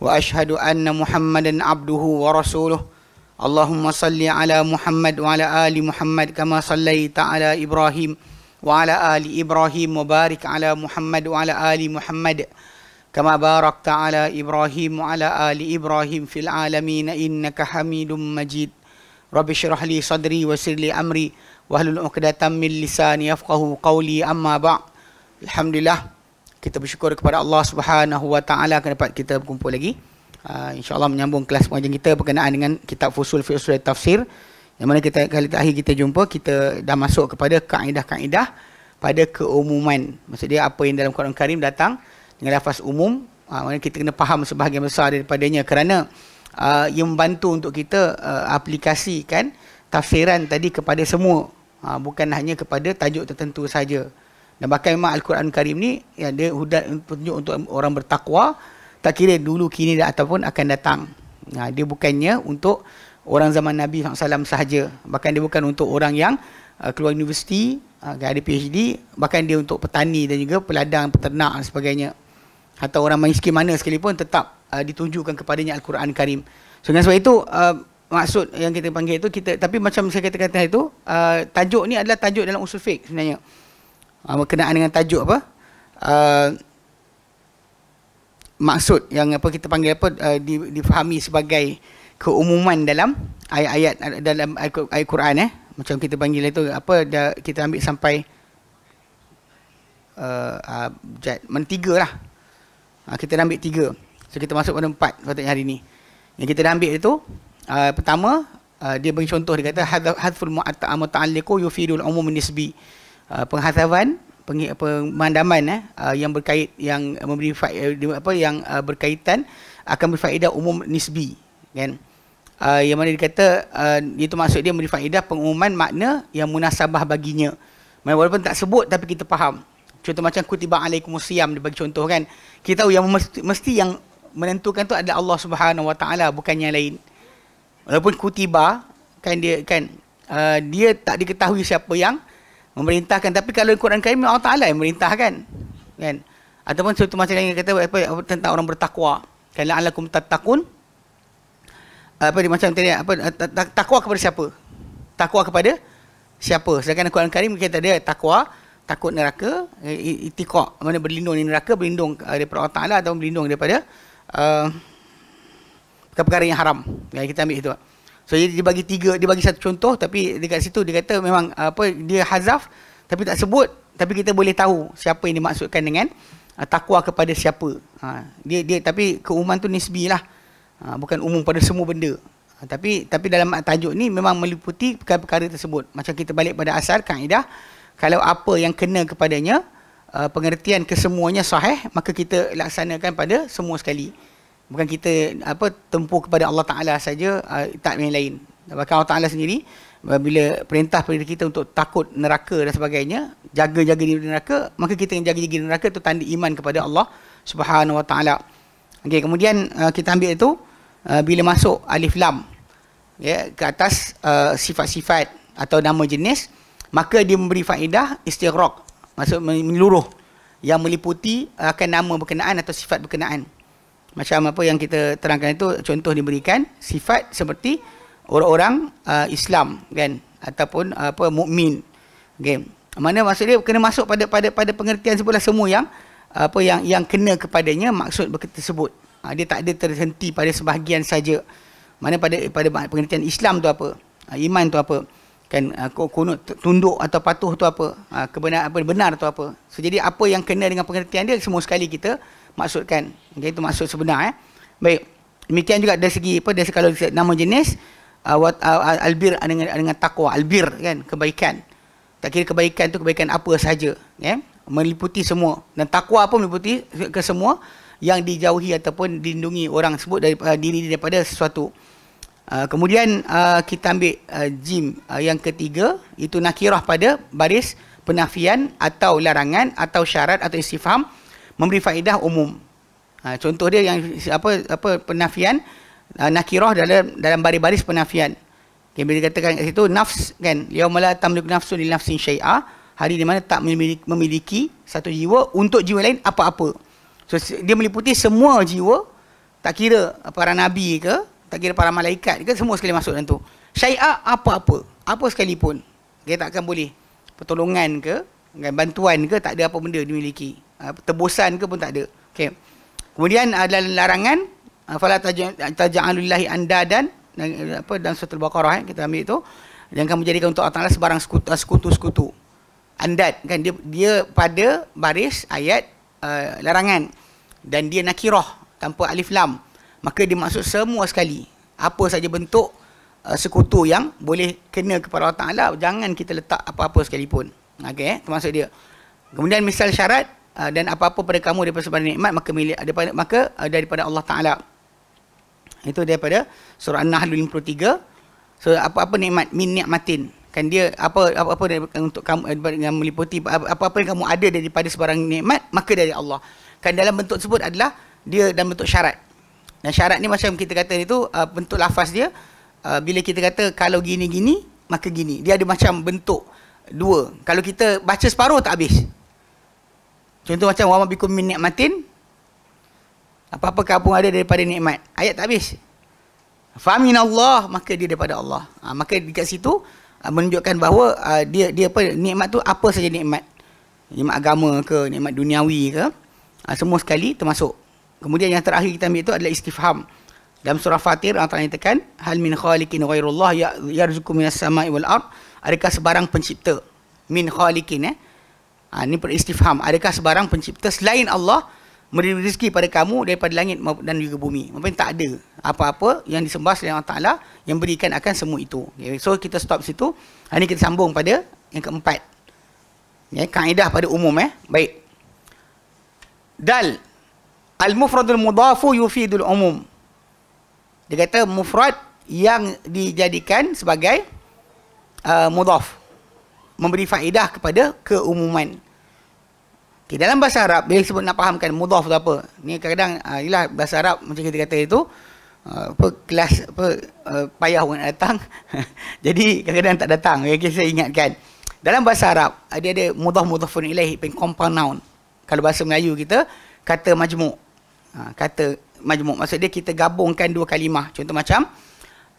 واشهد ان محمدا عبده ورسوله اللهم صل على محمد وعلى ال محمد كما صليت على ابراهيم وعلى ال ابراهيم وبارك على محمد وعلى ال محمد كما باركت على ابراهيم وعلى ال ابراهيم في العالمين انك حميد مجيد رب اشرح لي صدري ويسر لي امري واحلل عقده من لساني يفقهوا قولي اما بعد الحمد لله kita bersyukur kepada Allah Subhanahu Wa Taala kerana dapat kita berkumpul lagi. Uh, InsyaAllah menyambung kelas pengajian kita berkenaan dengan kitab Fusul fi Usul Tafsir yang mana kita kali terakhir kita jumpa kita dah masuk kepada kaedah-kaedah pada keumuman. Maksudnya apa yang dalam Quran Karim datang dengan lafaz umum uh, mana kita kena faham sebahagian besar daripadanya kerana uh, ia membantu untuk kita uh, aplikasikan tafsiran tadi kepada semua uh, bukan hanya kepada tajuk tertentu saja. Dan bahkan memang Al-Quran Karim ni ya, dia hudat petunjuk untuk orang bertakwa tak kira dulu kini dan ataupun akan datang. Nah, ha, dia bukannya untuk orang zaman Nabi SAW sahaja. Bahkan dia bukan untuk orang yang uh, keluar universiti, uh, ada PhD. Bahkan dia untuk petani dan juga peladang, peternak dan sebagainya. Atau orang miskin mana sekalipun tetap uh, ditunjukkan kepadanya Al-Quran Karim. So, dengan sebab itu, uh, maksud yang kita panggil itu kita tapi macam saya kata-kata itu uh, tajuk ni adalah tajuk dalam usul fik. sebenarnya. Uh, Ah, berkenaan dengan tajuk apa uh, maksud yang apa kita panggil apa uh, di, difahami sebagai keumuman dalam ayat-ayat dalam ayat Quran eh macam kita panggil itu apa dah kita ambil sampai uh, abjad, mana tiga lah uh, kita dah ambil tiga so kita masuk pada empat sepatutnya hari ini yang kita dah ambil itu uh, pertama uh, dia bagi contoh dia kata hadful mu'atta'a muta'alliqu yufidul umum nisbi Uh, penghasaban pemandaman eh uh, yang berkait yang memberi faedah apa yang uh, berkaitan akan berfaedah umum nisbi kan yang mana dikata itu maksud dia memberi faedah pengumuman makna yang munasabah baginya walaupun tak sebut tapi kita faham contoh macam kutiba alaikum siam dia bagi contoh kan kita tahu yang mesti, mesti yang menentukan tu adalah Allah Subhanahu Wa Taala bukan yang lain walaupun kutiba kan dia kan dia tak diketahui siapa yang memerintahkan tapi kalau Al-Quran Karim Allah Taala yang memerintahkan kan ataupun satu macam lain yang kata apa, apa tentang orang bertakwa kan la'allakum tattaqun apa di macam tadi apa eh, takwa kepada siapa takwa kepada siapa sedangkan Al-Quran Karim kita dia takwa takut neraka eh, itiqa mana berlindung di neraka berlindung eh, daripada Allah Taala atau berlindung daripada uh, perkara yang haram ya, kita ambil itu So dia, dia bagi tiga, dia bagi satu contoh tapi dekat situ dia kata memang apa dia hazaf tapi tak sebut tapi kita boleh tahu siapa yang dimaksudkan dengan uh, takwa kepada siapa. Ha, dia dia tapi keumuman tu nisbilah, Ha, bukan umum pada semua benda. Ha, tapi tapi dalam tajuk ni memang meliputi perkara-perkara tersebut. Macam kita balik pada asal kaedah kalau apa yang kena kepadanya uh, pengertian kesemuanya sahih maka kita laksanakan pada semua sekali bukan kita apa tempuh kepada Allah Taala saja uh, tak yang lain bahkan Allah Taala sendiri ah, bila perintah pada kita untuk takut neraka dan sebagainya jaga-jaga diri neraka maka kita yang jaga-jaga diri neraka itu tanda iman kepada Allah Subhanahu Wa Taala Okay, kemudian uh, kita ambil itu uh, bila masuk alif lam yeah, ke atas uh, sifat-sifat atau nama jenis maka dia memberi faedah istighraq maksud menyeluruh yang meliputi akan nama berkenaan atau sifat berkenaan. Macam apa yang kita terangkan itu contoh diberikan sifat seperti orang-orang uh, Islam kan ataupun uh, apa mukmin. Okey. Mana maksud dia kena masuk pada pada pada pengertian sebutlah semua yang uh, apa yang yang kena kepadanya maksud begitu tersebut. Ha, dia tak ada terhenti pada sebahagian saja. Mana pada pada pengertian Islam tu apa? Ha, iman tu apa? Kan aku kunut tunduk atau patuh tu apa? Ha, kebenaran apa benar tu apa? So, jadi apa yang kena dengan pengertian dia semua sekali kita maksudkan. Okay, itu maksud sebenar. Eh. Baik. Demikian juga dari segi apa, dari segi kalau nama jenis, uh, uh, uh, albir dengan, dengan takwa, albir kan, kebaikan. Tak kira kebaikan tu kebaikan apa saja, Yeah? Meliputi semua. Dan takwa pun meliputi ke semua yang dijauhi ataupun dilindungi orang sebut dari uh, diri daripada sesuatu. Uh, kemudian uh, kita ambil uh, jim uh, yang ketiga itu nakirah pada baris penafian atau larangan atau syarat atau istifham memberi faedah umum. Ha, contoh dia yang apa apa penafian uh, ha, nakirah dalam dalam baris-baris penafian. Okay, bila dikatakan kat situ nafs kan yauma la tamliku nafsu li nafsin syai'a hari di mana tak memiliki, memiliki satu jiwa untuk jiwa lain apa-apa. So dia meliputi semua jiwa tak kira para nabi ke, tak kira para malaikat ke semua sekali masuk dalam tu. Syai'a apa-apa, apa sekalipun. Dia okay, takkan boleh pertolongan ke, kan, bantuan ke tak ada apa benda dimiliki. Ah, tebusan ke pun tak ada. Okey. Kemudian ada ah, larangan ah, fala taj'alullahi anda dan eh, apa dan surah al-baqarah eh, kita ambil itu jangan kamu jadikan untuk Allah sebarang sekutu-sekutu. Andad kan dia dia pada baris ayat uh, larangan dan dia nakirah tanpa alif lam. Maka dia maksud semua sekali. Apa saja bentuk uh, sekutu yang boleh kena kepada Allah Taala jangan kita letak apa-apa sekalipun. Okey, eh, termasuk dia. Kemudian misal syarat Ah, dan apa-apa pada kamu daripada sebarang nikmat maka milik ah, daripada maka ah, daripada Allah Taala. Itu daripada surah An-Nahl 53. So apa-apa nikmat min nikmatin kan dia apa apa-apa untuk kamu eh, dengan meliputi apa-apa yang kamu ada daripada sebarang nikmat maka dari Allah. Kan dalam bentuk tersebut adalah dia dalam bentuk syarat. Dan syarat ni macam kita kata itu bentuk lafaz dia bila kita kata kalau gini gini maka gini. Dia ada macam bentuk dua. Kalau kita baca separuh tak habis. Contoh macam wa bikum min nikmatin apa-apa kamu ada daripada nikmat. Ayat tak habis. Fa Allah maka dia daripada Allah. Ha, maka dekat situ ha, menunjukkan bahawa uh, dia dia apa nikmat tu apa saja nikmat. Nikmat agama ke, nikmat duniawi ke, uh, semua sekali termasuk. Kemudian yang terakhir kita ambil itu adalah istifham. Dalam surah Fatir Allah Taala nyatakan hal min khaliqin ghairullah ya yarzuqu minas samai wal ard. Adakah sebarang pencipta min khaliqin eh? Ha, ini peristifham. Adakah sebarang pencipta selain Allah memberi rezeki pada kamu daripada langit dan juga bumi? Mungkin tak ada apa-apa yang disembah selain Allah Ta'ala yang berikan akan semua itu. Okay, so kita stop situ. Ha, ini kita sambung pada yang keempat. Ya, okay, kaedah pada umum. Eh. Baik. Dal. Al-mufradul mudafu yufidul umum. Dia kata mufrad yang dijadikan sebagai uh, mudaf. mudaf memberi faedah kepada keumuman. Okay, dalam bahasa Arab, bila sebut nak fahamkan mudhaf atau apa, ni kadang-kadang uh, ah, bahasa Arab macam kita kata itu, uh, apa, kelas apa, uh, payah orang datang, jadi kadang-kadang tak datang. Okay, saya ingatkan. Dalam bahasa Arab, dia ada mudhaf mudhafun ilaih, pen compound noun. Kalau bahasa Melayu kita, kata majmuk. Uh, kata majmuk. Maksud dia kita gabungkan dua kalimah. Contoh macam,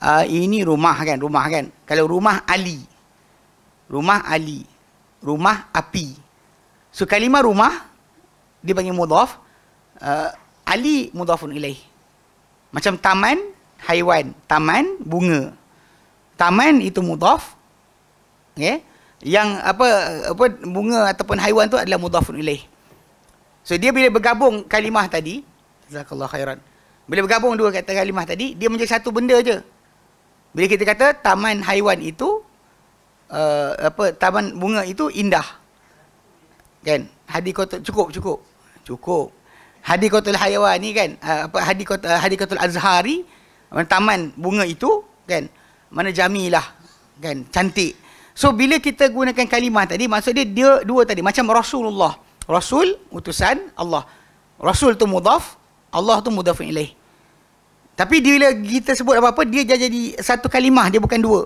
uh, ini rumah kan, rumah kan. Kalau rumah Ali, rumah Ali, rumah api. So kalimah rumah dia panggil mudhaf uh, Ali mudhafun ilaih. Macam taman haiwan, taman bunga. Taman itu mudhaf. Okay. Yang apa apa bunga ataupun haiwan tu adalah mudhafun ilaih. So dia bila bergabung kalimah tadi, jazakallahu khairan. Bila bergabung dua kata kalimah tadi, dia menjadi satu benda je. Bila kita kata taman haiwan itu uh, apa taman bunga itu indah. Kan? Hadi kota cukup cukup. Cukup. Hadi kota hayawan ni kan uh, apa hadi kota uh, hadi kota azhari taman bunga itu kan mana jamilah kan cantik. So bila kita gunakan kalimah tadi maksud dia dia dua tadi macam Rasulullah. Rasul utusan Allah. Rasul tu mudaf, Allah tu mudaf ilaih. Tapi bila kita sebut apa-apa dia jadi satu kalimah dia bukan dua.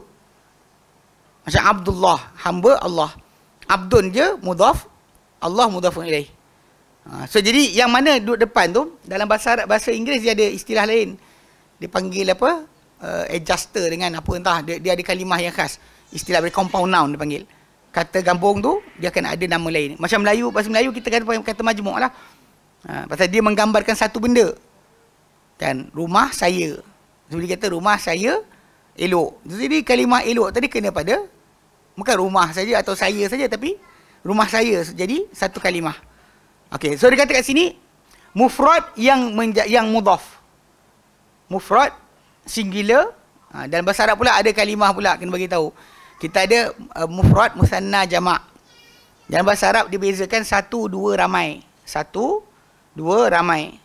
Macam Abdullah, hamba Allah. Abdun je mudhaf, Allah mudhaf ilaih. Ha, so jadi yang mana duduk depan tu, dalam bahasa Arab, bahasa Inggeris dia ada istilah lain. Dia panggil apa? Uh, adjuster dengan apa entah, dia, dia ada kalimah yang khas. Istilah dari compound noun dia panggil. Kata gambung tu, dia akan ada nama lain. Macam Melayu, bahasa Melayu kita kata, kata majmuk lah. Ha, pasal dia menggambarkan satu benda. Kan, rumah saya. Jadi so, kata rumah saya elok. Jadi kalimah elok tadi kena pada bukan rumah saja atau saya saja tapi rumah saya jadi satu kalimah. Okey, so dia kata kat sini mufrad yang menja- yang mudhaf. Mufrad singular ha, dan bahasa Arab pula ada kalimah pula kena bagi tahu. Kita ada uh, mufrad, musanna, jamak. Dalam bahasa Arab dibezakan satu, dua, ramai. Satu, dua, ramai.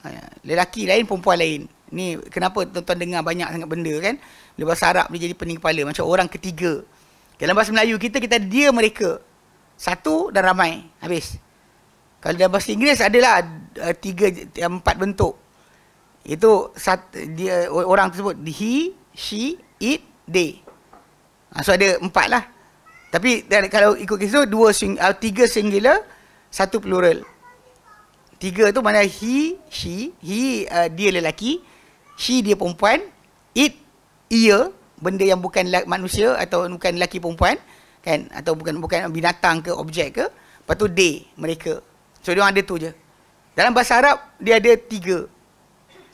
Ha, lelaki lain, perempuan lain. Ni kenapa tuan-tuan dengar banyak sangat benda kan? Bila bahasa Arab dia jadi pening kepala macam orang ketiga. Dalam bahasa Melayu kita, kita ada dia mereka. Satu dan ramai. Habis. Kalau dalam bahasa Inggeris adalah uh, tiga, eh, empat bentuk. Itu sat, dia, orang tersebut. He, she, it, they. Ha, so ada empat lah. Tapi kalau ikut kisah dua sing, uh, tiga singular, satu plural. Tiga tu mana he, she, he uh, dia lelaki, she dia perempuan, it, ia, benda yang bukan manusia atau bukan lelaki perempuan kan atau bukan bukan binatang ke objek ke lepas tu they mereka so dia ada tu je dalam bahasa Arab dia ada tiga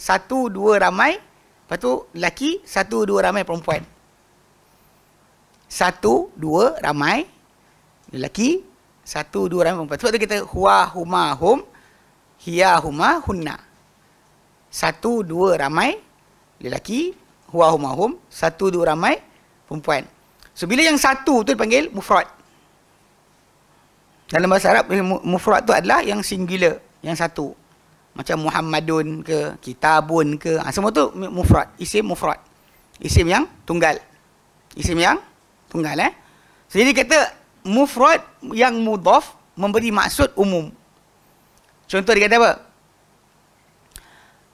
satu dua ramai lepas tu lelaki satu dua ramai perempuan satu dua ramai lelaki satu dua ramai perempuan sebab tu kita huwa huma hum hiya huma hunna satu dua ramai lelaki huahum hum satu dua ramai perempuan so bila yang satu tu dipanggil mufrad dalam bahasa Arab eh, mufrad tu adalah yang singular yang satu macam Muhammadun ke Kitabun ke ha, semua tu mufrad isim mufrad isim yang tunggal isim yang tunggal eh so, jadi kata mufrad yang mudhaf memberi maksud umum contoh dia kata apa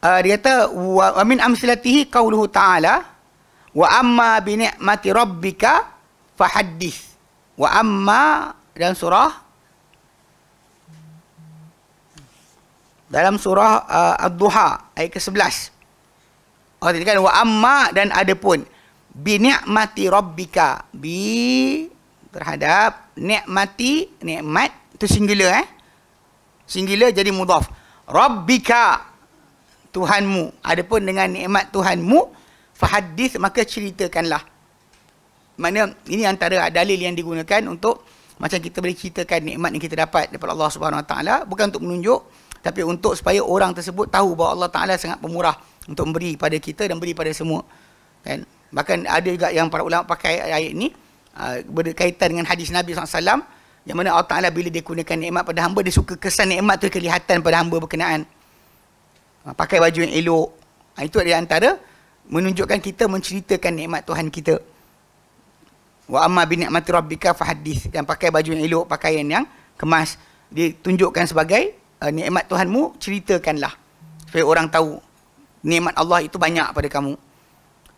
uh, dia kata wa min amsalatihi qauluhu ta'ala wa amma bi ni'mati rabbika fahaddis wa amma dalam surah dalam surah uh, ad-duha ayat ke-11 Allah kan wa amma dan adapun bi ni'mati rabbika bi terhadap ni'mati nikmat tu singular eh singular jadi mudhaf rabbika Tuhanmu. Adapun dengan nikmat Tuhanmu, fahadis maka ceritakanlah. Mana ini antara dalil yang digunakan untuk macam kita boleh ceritakan nikmat yang kita dapat daripada Allah Subhanahu Wa Taala bukan untuk menunjuk tapi untuk supaya orang tersebut tahu bahawa Allah Taala sangat pemurah untuk memberi pada kita dan beri pada semua. Kan? Bahkan ada juga yang para ulama pakai ayat ini uh, ah, berkaitan dengan hadis Nabi SAW yang mana Allah Ta'ala bila dia gunakan ni'mat pada hamba, dia suka kesan ni'mat tu kelihatan pada hamba berkenaan. Ha, pakai baju yang elok. Ha, itu adalah antara menunjukkan kita menceritakan nikmat Tuhan kita. Wa amma bi ni'mati rabbika fahaddis. Yang pakai baju yang elok, pakaian yang kemas ditunjukkan sebagai uh, nikmat Tuhanmu, ceritakanlah. Supaya orang tahu nikmat Allah itu banyak pada kamu.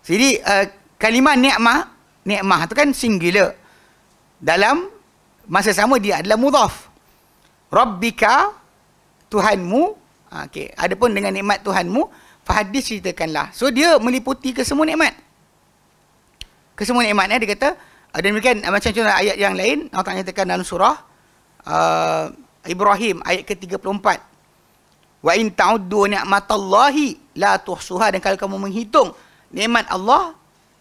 Jadi uh, kalimah nikmat, nikmat itu kan singular. Dalam masa sama dia adalah mudhaf. Rabbika Tuhanmu Ha, okey. pun dengan nikmat Tuhanmu, fahadis ceritakanlah. So dia meliputi ke semua nikmat. Ke semua nikmat eh dia kata ada ah, demikian ah, macam contoh ayat yang lain Allah Taala nyatakan dalam surah uh, Ibrahim ayat ke-34. Wa in ta'uddu ni'matallahi la tuhsuha dan kalau kamu menghitung nikmat Allah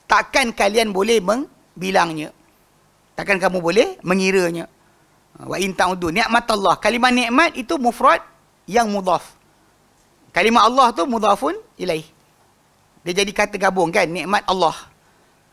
takkan kalian boleh membilangnya. Takkan kamu boleh mengiranya. Wa in ta'uddu ni'matallah. Kalimah nikmat itu mufrad yang mudhaf. Kalimah Allah tu mudhafun ilaih. Dia jadi kata gabung kan, nikmat Allah.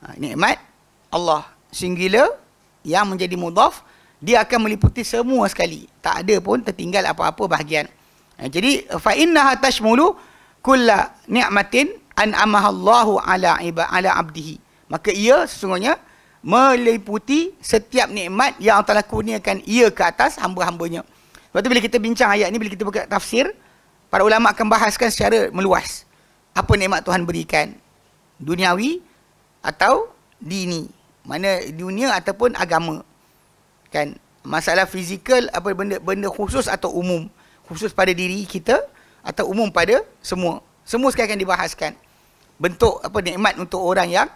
Ha, nikmat Allah singular yang menjadi mudhaf, dia akan meliputi semua sekali. Tak ada pun tertinggal apa-apa bahagian. Ha, jadi fa innaha tashmulu kulla ni'matin an amahallahu ala iba ala abdihi. Maka ia sesungguhnya meliputi setiap nikmat yang telah kurniakan ia ke atas hamba-hambanya. Lepas tu bila kita bincang ayat ni, bila kita buka tafsir, para ulama akan bahaskan secara meluas apa nikmat Tuhan berikan duniawi atau dini mana dunia ataupun agama kan masalah fizikal apa benda benda khusus atau umum khusus pada diri kita atau umum pada semua semua sekali akan dibahaskan bentuk apa nikmat untuk orang yang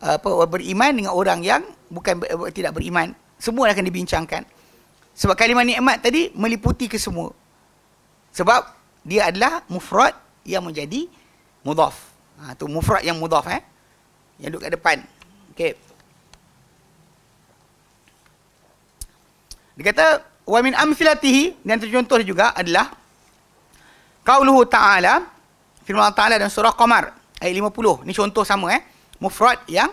apa beriman dengan orang yang bukan tidak beriman semua akan dibincangkan sebab kalimat nikmat tadi meliputi ke sebab dia adalah mufrad yang menjadi mudhaf. Ha tu mufrad yang mudhaf eh. Yang duduk kat depan. Okey. Dia kata wa min amthilatihi dan contoh juga adalah qauluhu ta'ala firman ta'ala dan surah qamar ayat 50. Ini contoh sama eh. Mufrad yang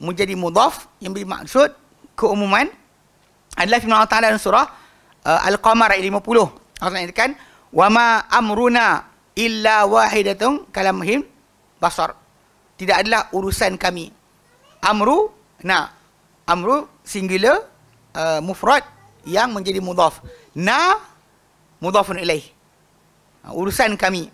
menjadi mudhaf yang bermaksud keumuman adalah firman Allah Ta'ala dan surah uh, Al-Qamar ayat 50. Allah Ta'ala katakan, Wama amruna illa wahidatun kalamhim basar. Tidak adalah urusan kami. Amru na. Amru singular uh, mufrad yang menjadi mudhaf. Na mudhafun ilaih. Ha, urusan kami.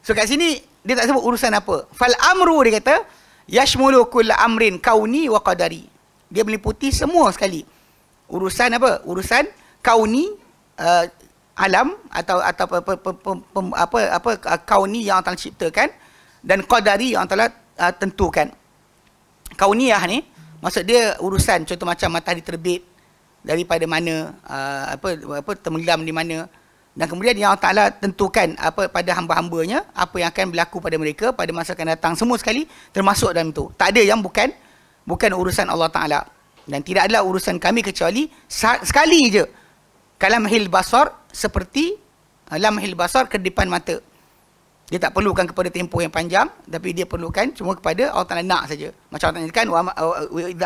So kat sini dia tak sebut urusan apa. Fal amru dia kata yashmulu kull amrin kauni wa qadari. Dia meliputi semua sekali. Urusan apa? Urusan kauni uh, alam atau atau pem, pem, pem, pem, apa apa kau ni yang telah ciptakan dan qadari yang telah uh, tentukan. Kauniyah ni maksud dia urusan contoh macam matahari terbit daripada mana uh, apa apa temelam di mana dan kemudian yang Taala tentukan apa pada hamba-hambanya apa yang akan berlaku pada mereka pada masa akan datang semua sekali termasuk dalam itu. Tak ada yang bukan bukan urusan Allah Taala dan tidak adalah urusan kami kecuali sekali je kalam hil basar seperti eh, lamhil basar depan mata. Dia tak perlukan kepada tempoh yang panjang tapi dia perlukan cuma kepada Allah Taala nak saja. Macam Allah kan wa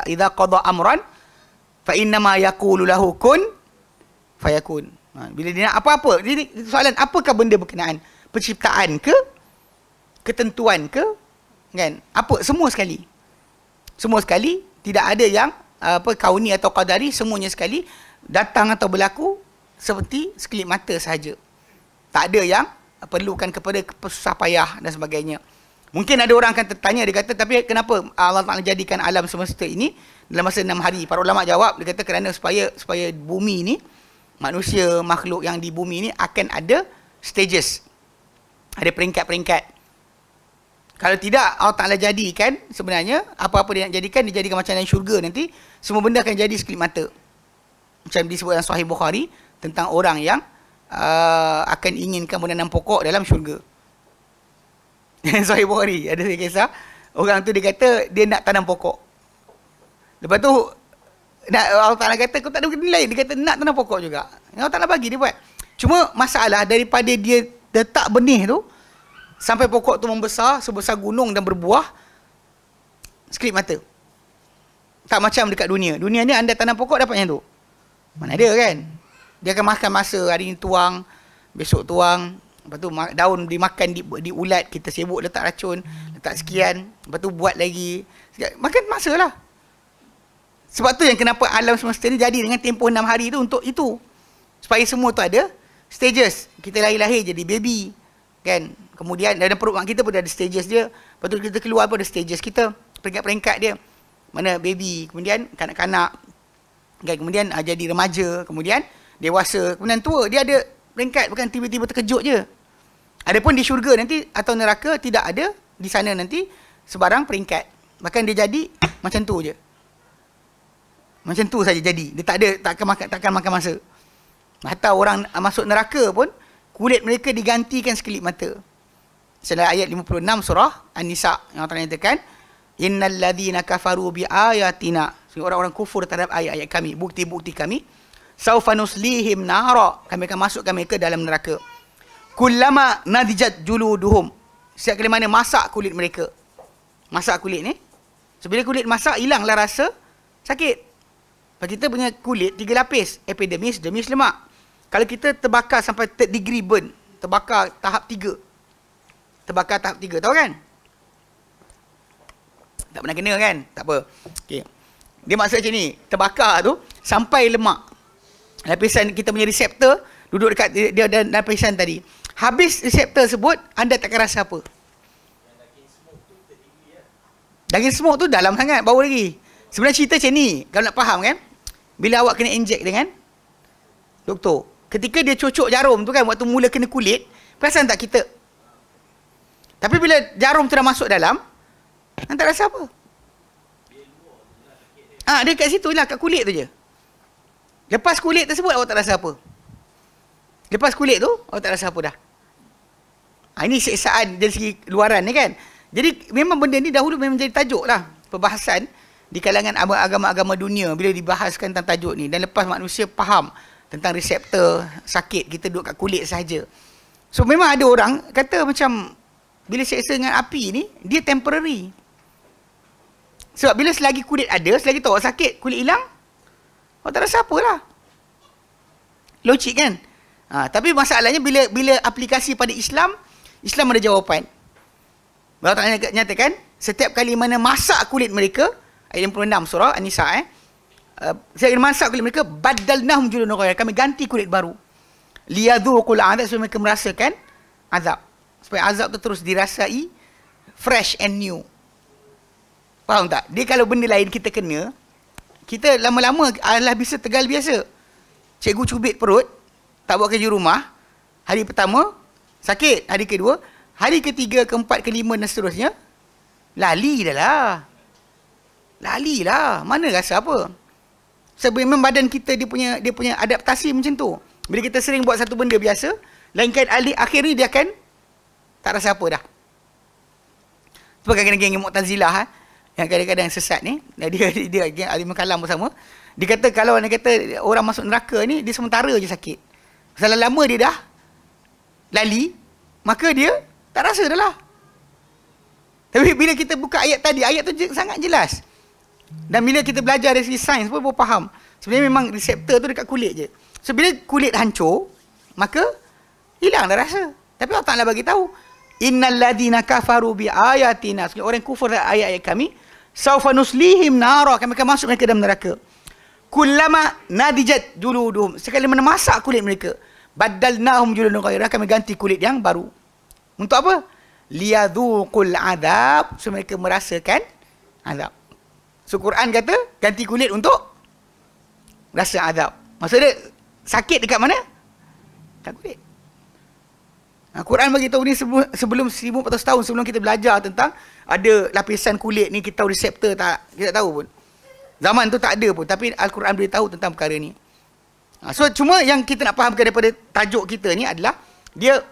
idza qada amran fa inna ma yaqulu lahu kun fayakun. Ha, bila dia nak apa-apa, jadi soalan apakah benda berkenaan? Penciptaan ke? Ketentuan ke? Kan? Apa? Semua sekali. Semua sekali, tidak ada yang apa kauni atau qadari, semuanya sekali datang atau berlaku seperti sekelip mata sahaja. Tak ada yang perlukan kepada susah payah dan sebagainya. Mungkin ada orang akan tertanya, dia kata, tapi kenapa Allah Ta'ala jadikan alam semesta ini dalam masa enam hari? Para ulama jawab, dia kata kerana supaya supaya bumi ini, manusia, makhluk yang di bumi ini akan ada stages. Ada peringkat-peringkat. Kalau tidak, Allah Ta'ala jadikan sebenarnya, apa-apa dia nak jadikan, dia jadikan macam dalam syurga nanti, semua benda akan jadi sekelip mata. Macam disebut dalam Sahih Bukhari, tentang orang yang uh, akan inginkan menanam pokok dalam syurga. Sahih Bukhari, ada saya kisah. Orang tu dia kata dia nak tanam pokok. Lepas tu nak Allah Taala kata kau tak ada benda lain. Dia kata nak tanam pokok juga. Allah Taala bagi dia buat. Cuma masalah daripada dia letak benih tu sampai pokok tu membesar sebesar gunung dan berbuah skrip mata. Tak macam dekat dunia. Dunia ni anda tanam pokok dapat macam tu. Mana ada kan? dia akan makan masa hari ni tuang besok tuang lepas tu daun dimakan di, di ulat kita sibuk letak racun letak sekian lepas tu buat lagi makan masa lah sebab tu yang kenapa alam semesta ni jadi dengan tempoh 6 hari tu untuk itu supaya semua tu ada stages kita lahir-lahir jadi baby kan kemudian dalam perut mak kita pun ada stages dia lepas tu kita keluar pun ada stages kita peringkat-peringkat dia mana baby kemudian kanak-kanak kan? kemudian ah, jadi remaja kemudian dewasa, kemudian tua. Dia ada peringkat bukan tiba-tiba terkejut je. Adapun di syurga nanti atau neraka tidak ada di sana nanti sebarang peringkat. Bahkan dia jadi macam tu je. Macam tu saja jadi. Dia tak ada tak akan makan takkan makan masa. Mata orang masuk neraka pun kulit mereka digantikan sekelip mata. Selain ayat 56 surah An-Nisa yang Allah nyatakan innal ladina kafaru bi ayatina. Orang-orang kufur terhadap ayat-ayat kami, bukti-bukti kami saufanuslihim nara kami akan masukkan mereka dalam neraka kullama nadijat juluduhum setiap kali mana masak kulit mereka masak kulit ni so bila kulit masak hilanglah rasa sakit sebab kita punya kulit tiga lapis epidermis dermis lemak kalau kita terbakar sampai third degree burn terbakar tahap tiga terbakar tahap tiga tahu kan tak pernah kena kan tak apa okay. dia maksud macam ni terbakar tu sampai lemak lapisan kita punya reseptor duduk dekat dia, dia dan lapisan tadi. Habis reseptor sebut anda takkan rasa apa? Daging smoke tu dalam sangat, bau lagi. Sebenarnya cerita macam ni, kalau nak faham kan. Bila awak kena inject dengan doktor. Ketika dia cucuk jarum tu kan, waktu mula kena kulit, perasan tak kita? Tapi bila jarum tu dah masuk dalam, anda tak rasa apa? Ah, ha, dia kat situ lah, kat kulit tu je. Lepas kulit tersebut awak tak rasa apa. Lepas kulit tu awak tak rasa apa dah. Ha, ini siksaan dari segi luaran ni kan. Jadi memang benda ni dahulu memang jadi tajuk lah. Perbahasan di kalangan agama-agama dunia bila dibahaskan tentang tajuk ni. Dan lepas manusia faham tentang reseptor sakit kita duduk kat kulit saja. So memang ada orang kata macam bila seksa dengan api ni dia temporary. Sebab bila selagi kulit ada, selagi tak sakit, kulit hilang, Oh, tak rasa apalah. Logik kan? Ha, tapi masalahnya bila bila aplikasi pada Islam, Islam ada jawapan. Allah Ta'ala nyatakan, setiap kali mana masak kulit mereka, ayat 56 surah An-Nisa eh, saya uh, masak kulit mereka, badalnahum julun kami ganti kulit baru. Liyadhuqul azab, supaya mereka merasakan azab. Supaya azab tu terus dirasai fresh and new. Faham tak? Dia kalau benda lain kita kena, kita lama-lama adalah bisa tegal biasa. Cikgu cubit perut, tak buat kerja rumah. Hari pertama, sakit. Hari kedua, hari ketiga, keempat, kelima dan seterusnya, lali dah lah. Lali lah. Mana rasa apa? Sebab memang badan kita dia punya dia punya adaptasi macam tu. Bila kita sering buat satu benda biasa, lainkan alih akhir ni dia akan tak rasa apa dah. Sebab kena geng Mu'tazilah. Ha? yang kadang-kadang sesat ni dia dia, dia, dia ahli kalam bersama dia kata kalau orang kata orang masuk neraka ni dia sementara je sakit selama lama dia dah lali maka dia tak rasa dah lah tapi bila kita buka ayat tadi ayat tu sangat jelas dan bila kita belajar dari segi sains pun, pun faham sebenarnya memang reseptor tu dekat kulit je so bila kulit hancur maka hilang dah rasa tapi Allah Ta'ala bagi tahu innal ladina kafaru bi ayatina orang kufur ayat-ayat kami Saufa nuslihim nara kami akan masuk mereka dalam neraka. Kulama nadijat dulu dulu. Sekali mana masak kulit mereka. Badalnahum julun ghairah kami ganti kulit yang baru. Untuk apa? Liyadhuqul adab supaya mereka merasakan adab. So Quran kata ganti kulit untuk rasa adab. Maksudnya sakit dekat mana? tak kulit. Al-Quran bagi tahu ni sebelum, sebelum 1400 tahun sebelum kita belajar tentang ada lapisan kulit ni kita tahu reseptor tak kita tak tahu pun zaman tu tak ada pun tapi al-Quran beritahu tentang perkara ni ha, so cuma yang kita nak fahamkan daripada tajuk kita ni adalah dia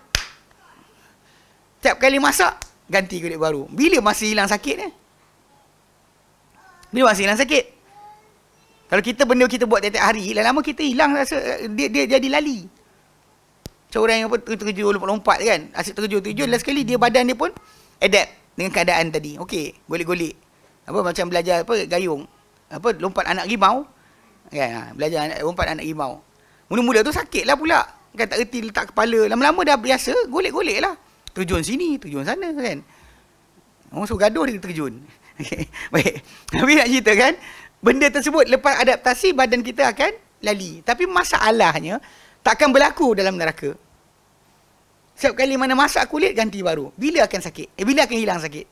tiap kali masak ganti kulit baru bila masih hilang sakit ni bila masih hilang sakit kalau kita benda kita buat tiap-tiap hari lama, lama kita hilang rasa eh, dia dia jadi lali macam orang yang apa terjun lompat-lompat kan asyik terjun terjun last sekali dia badan dia pun adapt dengan keadaan tadi. Okey, golek-golek. Apa macam belajar apa gayung. Apa lompat anak rimau. Kan? Ha, belajar anak, lompat anak rimau. Mula-mula tu sakit lah pula. Kan tak reti letak kepala. Lama-lama dah biasa, golek-golek lah. Terjun sini, terjun sana kan. Orang suruh gaduh dia terjun. Okay. Baik. Tapi nak cerita kan, benda tersebut lepas adaptasi badan kita akan lali. Tapi masalahnya, takkan berlaku dalam neraka. Setiap kali mana masak kulit ganti baru. Bila akan sakit? Eh bila akan hilang sakit?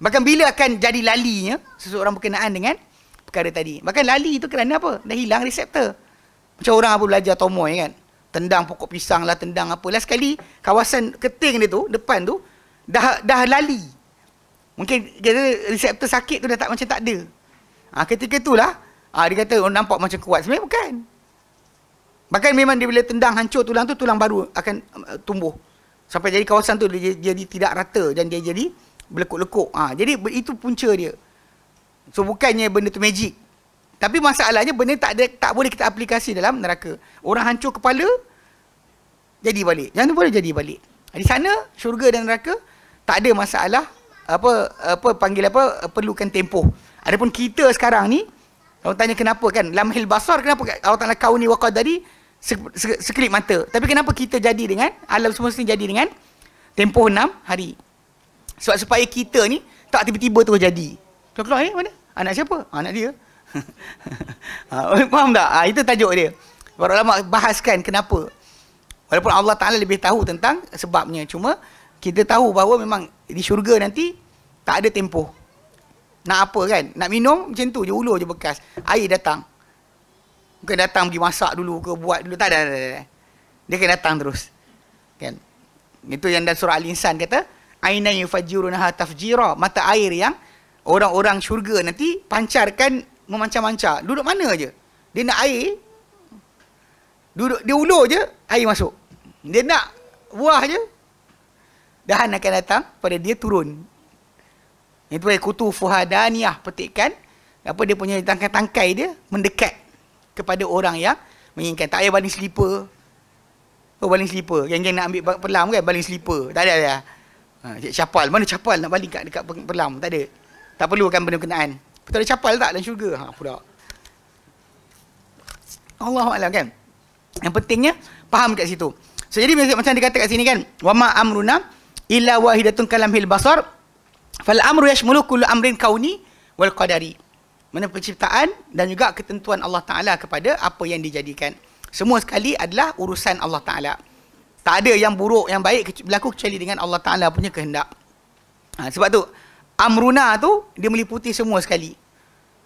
Bahkan bila akan jadi lalinya seseorang berkenaan dengan perkara tadi. Bahkan lali itu kerana apa? Dah hilang reseptor. Macam orang apa belajar tomoy kan. Tendang pokok pisang lah, tendang apa. Last kali kawasan keting dia tu, depan tu, dah dah lali. Mungkin kata reseptor sakit tu dah tak macam tak ada. Ha, ketika itulah, ha, ah, dia kata oh, nampak macam kuat. Sebenarnya bukan. Bahkan memang dia bila tendang hancur tulang tu, tulang baru akan uh, tumbuh sampai jadi kawasan tu dia jadi tidak rata dan dia jadi berlekuk-lekuk. Ha, jadi itu punca dia. So bukannya benda tu magic. Tapi masalahnya benda tak ada, tak boleh kita aplikasi dalam neraka. Orang hancur kepala jadi balik. Yang tu boleh jadi balik. Ha, di sana syurga dan neraka tak ada masalah apa apa panggil apa perlukan tempoh. Adapun kita sekarang ni orang tanya kenapa kan lamhil basar kenapa Allah Taala kau ni waqadari sekelip mata. Tapi kenapa kita jadi dengan alam semesta jadi dengan tempoh enam hari? Sebab supaya kita ni tak tiba-tiba terus jadi. Contoh eh mana? Anak siapa? Anak dia. Ah, faham tak? Ah, itu tajuk dia. Para ulama bahaskan kenapa. Walaupun Allah Taala lebih tahu tentang sebabnya cuma kita tahu bahawa memang di syurga nanti tak ada tempoh. Nak apa kan? Nak minum macam tu je ulur je bekas. Air datang. Mungkin datang pergi masak dulu ke buat dulu. Tak ada. ada, ada. Dia kena datang terus. Kan? Itu yang dalam surah Al-Insan kata, Aina yufajirunaha tafjira. Mata air yang orang-orang syurga nanti pancarkan memancar-mancar. Duduk mana je? Dia nak air, duduk dia ulur je, air masuk. Dia nak buah je, dahan akan datang pada dia turun. Itu yang kutu fuhadaniyah petikan. Apa dia punya tangkai-tangkai dia mendekat kepada orang yang menginginkan. Tak payah baling selipar. Oh, baling selipar. Geng-geng nak ambil perlam kan, baling selipar. Tak ada, ada. Ha, capal. Mana capal nak baling kat, dekat perlam? Tak ada. Tak perlukan benda kenaan. Betul ada capal tak dalam syurga? Ha, pula. Allah Allah kan? Yang pentingnya, faham kat situ. So, jadi macam dia kata kat sini kan, وَمَا أَمْرُنَا إِلَّا وَهِدَةٌ كَلَمْ هِلْ بَصَرْ فَالْأَمْرُ يَشْمُلُكُ لُأَمْرٍ كَوْنِي وَالْقَدَرِي mana penciptaan dan juga ketentuan Allah Ta'ala kepada apa yang dijadikan. Semua sekali adalah urusan Allah Ta'ala. Tak ada yang buruk, yang baik berlaku kecuali dengan Allah Ta'ala punya kehendak. Ha, sebab tu, amruna tu, dia meliputi semua sekali.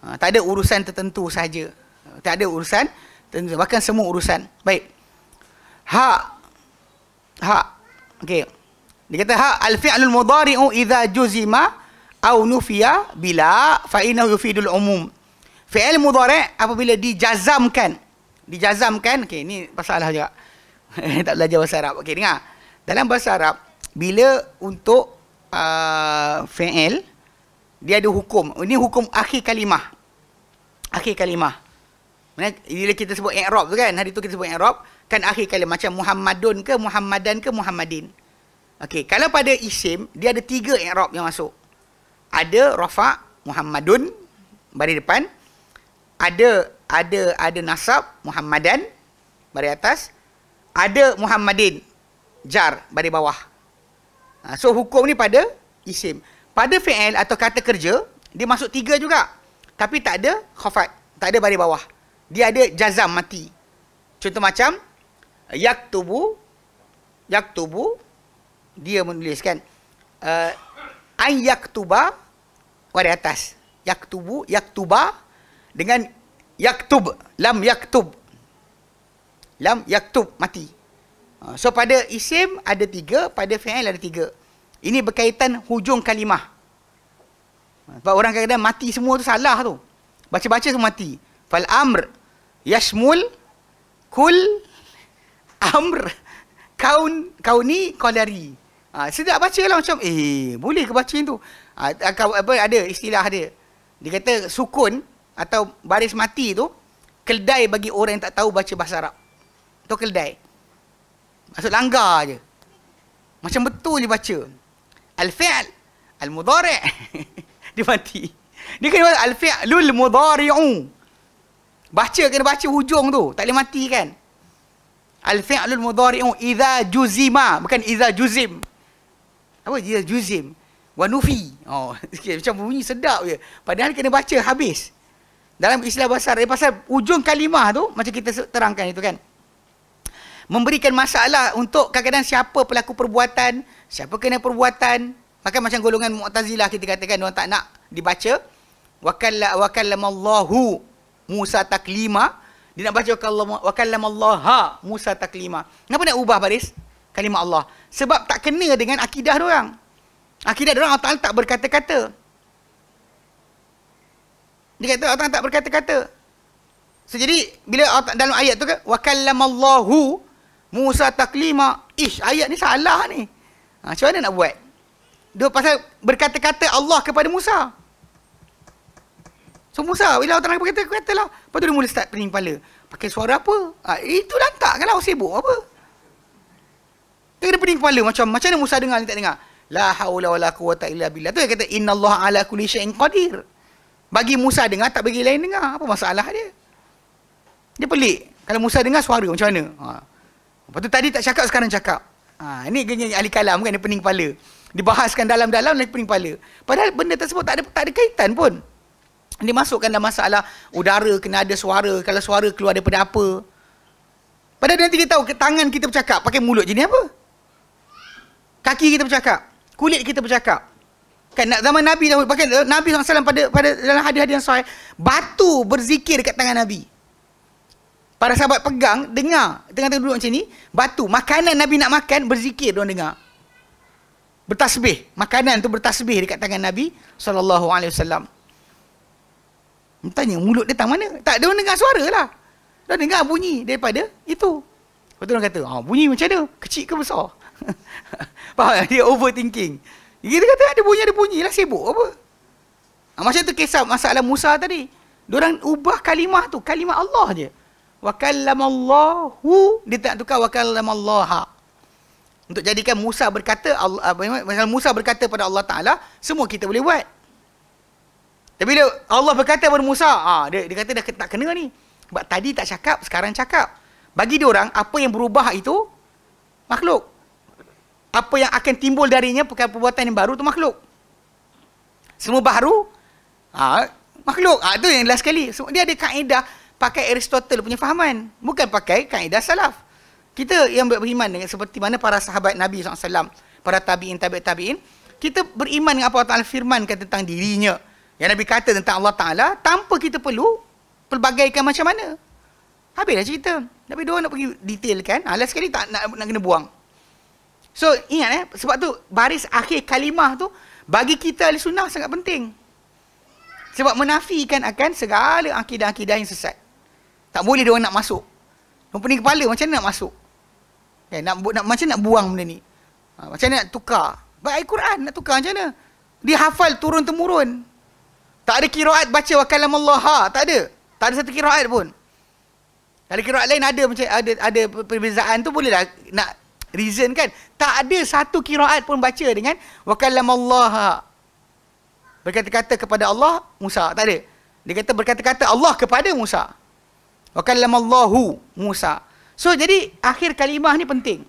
Ha, tak ada urusan tertentu saja. Ha, tak ada urusan tertentu. Bahkan semua urusan. Baik. Hak. Hak. Okey. Dia kata, Hak al-fi'lul mudari'u idha juzima' au nufiya bila fa inna yufidul umum fi'il mudhari' apabila dijazamkan dijazamkan okey ni masalah juga tak belajar bahasa Arab okey dengar dalam bahasa Arab bila untuk uh, fi'il dia ada hukum ini hukum akhir kalimah akhir kalimah bila kita sebut Arab, tu kan hari tu kita sebut Arab kan akhir kalimah macam Muhammadun ke Muhammadan ke Muhammadin okey kalau pada isim dia ada tiga Arab yang masuk ada rafa Muhammadun bari depan ada ada ada nasab Muhammadan bari atas ada Muhammadin jar bari bawah ha, so hukum ni pada isim pada fi'il atau kata kerja dia masuk tiga juga tapi tak ada khafat tak ada bari bawah dia ada jazam mati contoh macam yaktubu yaktubu dia menuliskan uh, an yaktuba kau di atas yaktubu yaktuba dengan yaktub lam yaktub lam yaktub mati ha, so pada isim ada tiga pada fi'il ada tiga ini berkaitan hujung kalimah ha, sebab orang kata mati semua tu salah tu baca-baca semua mati fal amr yashmul kul amr kaun kauni kolari Ha, ah, sedap baca lah macam eh boleh ke baca tu? Ha, apa ada istilah dia. Dia kata sukun atau baris mati tu keldai bagi orang yang tak tahu baca bahasa Arab. Tu keldai. Maksud langgar je. Macam betul je baca. Al-fi'l al-mudhari' dia mati. Dia kena al-fi'lul mudhari'u. Baca kena baca hujung tu, tak boleh mati kan? Al-fi'lul mudhari'u idza juzima bukan idza juzim apa dia juzim wanufi oh sikit macam bunyi sedap je padahal kena baca habis dalam istilah bahasa Arab eh, pasal ujung kalimah tu macam kita terangkan itu kan memberikan masalah untuk kadang-kadang siapa pelaku perbuatan siapa kena perbuatan maka macam golongan mu'tazilah kita katakan orang tak nak dibaca wakalla wakallamallahu Musa taklima dia nak baca wakallamallaha Musa taklima kenapa nak ubah baris kalimah Allah. Sebab tak kena dengan akidah orang. Akidah orang Allah Ta'ala tak berkata-kata. Dia kata Allah tak berkata-kata. So, jadi bila dalam ayat tu kan wa kallamallahu Musa taklima. Ish, ayat ni salah ni. Ha, macam mana nak buat? Dia pasal berkata-kata Allah kepada Musa. So Musa, bila orang Ta'ala berkata, katalah. Lepas tu dia mula start pening kepala. Pakai suara apa? Ha, itu lantak kan lah, sibuk apa? Tak ada pening kepala macam macam mana Musa dengar ni tak dengar. La haula wala quwata illa billah. Tu yang kata Allah ala kulli syai'in qadir. Bagi Musa dengar tak bagi lain dengar. Apa masalah dia? Dia pelik. Kalau Musa dengar suara macam mana? Ha. Lepas tu tadi tak cakap sekarang cakap. Ha ini geng ahli kalam kan dia pening kepala. Dibahaskan dalam-dalam dia pening kepala. Padahal benda tersebut tak ada tak ada kaitan pun. Dia masukkan dalam masalah udara kena ada suara. Kalau suara keluar daripada apa? Padahal nanti kita tahu tangan kita bercakap pakai mulut je apa? kaki kita bercakap kulit kita bercakap kan zaman nabi dahulu bahkan nabi SAW pada pada dalam hadis-hadis yang sahih batu berzikir dekat tangan nabi para sahabat pegang dengar tengah tengah duduk macam ni batu makanan nabi nak makan berzikir dia dengar bertasbih makanan tu bertasbih dekat tangan nabi sallallahu alaihi wasallam tanya mulut dia tang mana tak dia dengar suara lah dia dengar bunyi daripada itu Lepas tu orang kata, ha, bunyi macam mana? Kecil ke besar? Faham tak? Dia overthinking. Dia kata ada bunyi, ada bunyi lah. Sibuk apa? Ha, macam tu kisah masalah Musa tadi. Diorang ubah kalimah tu. Kalimah Allah je. Wa kallamallahu. Dia tak tukar wa kallamallaha. Untuk jadikan Musa berkata, Allah, apa, Musa berkata pada Allah Ta'ala, semua kita boleh buat. Tapi bila Allah berkata kepada Musa, ha, dia, dia kata dah tak kena ni. Sebab tadi tak cakap, sekarang cakap. Bagi dia orang, apa yang berubah itu, makhluk apa yang akan timbul darinya perbuatan yang baru tu makhluk. Semua baru ha, makhluk. Ha, tu yang last sekali. Dia ada kaedah pakai Aristotle punya fahaman. Bukan pakai kaedah salaf. Kita yang beriman dengan seperti mana para sahabat Nabi SAW, para tabi'in, tabi'in, tabi'in, kita beriman dengan apa Allah Ta'ala firman tentang dirinya. Yang Nabi kata tentang Allah Ta'ala, tanpa kita perlu pelbagaikan macam mana. Habislah cerita. Nabi dua nak pergi detailkan. Ha, last sekali tak nak, nak kena buang. So ingat eh sebab tu baris akhir kalimah tu bagi kita ahli sunnah sangat penting. Sebab menafikan akan segala akidah-akidah yang sesat. Tak boleh dia orang nak masuk. Company kepala macam mana nak masuk? Eh, nak, nak, macam nak buang benda ni? Ha, macam mana nak tukar? Baik quran nak tukar macam mana? Dia hafal turun-temurun. Tak ada kiraat baca wa kalam Allah. Ha, tak ada. Tak ada satu kiraat pun. Kalau kiraat lain ada macam ada ada perbezaan tu bolehlah nak reason kan tak ada satu kiraat pun baca dengan Allah berkata-kata kepada Allah Musa tak ada dia kata berkata-kata Allah kepada Musa Allahu Musa so jadi akhir kalimah ni penting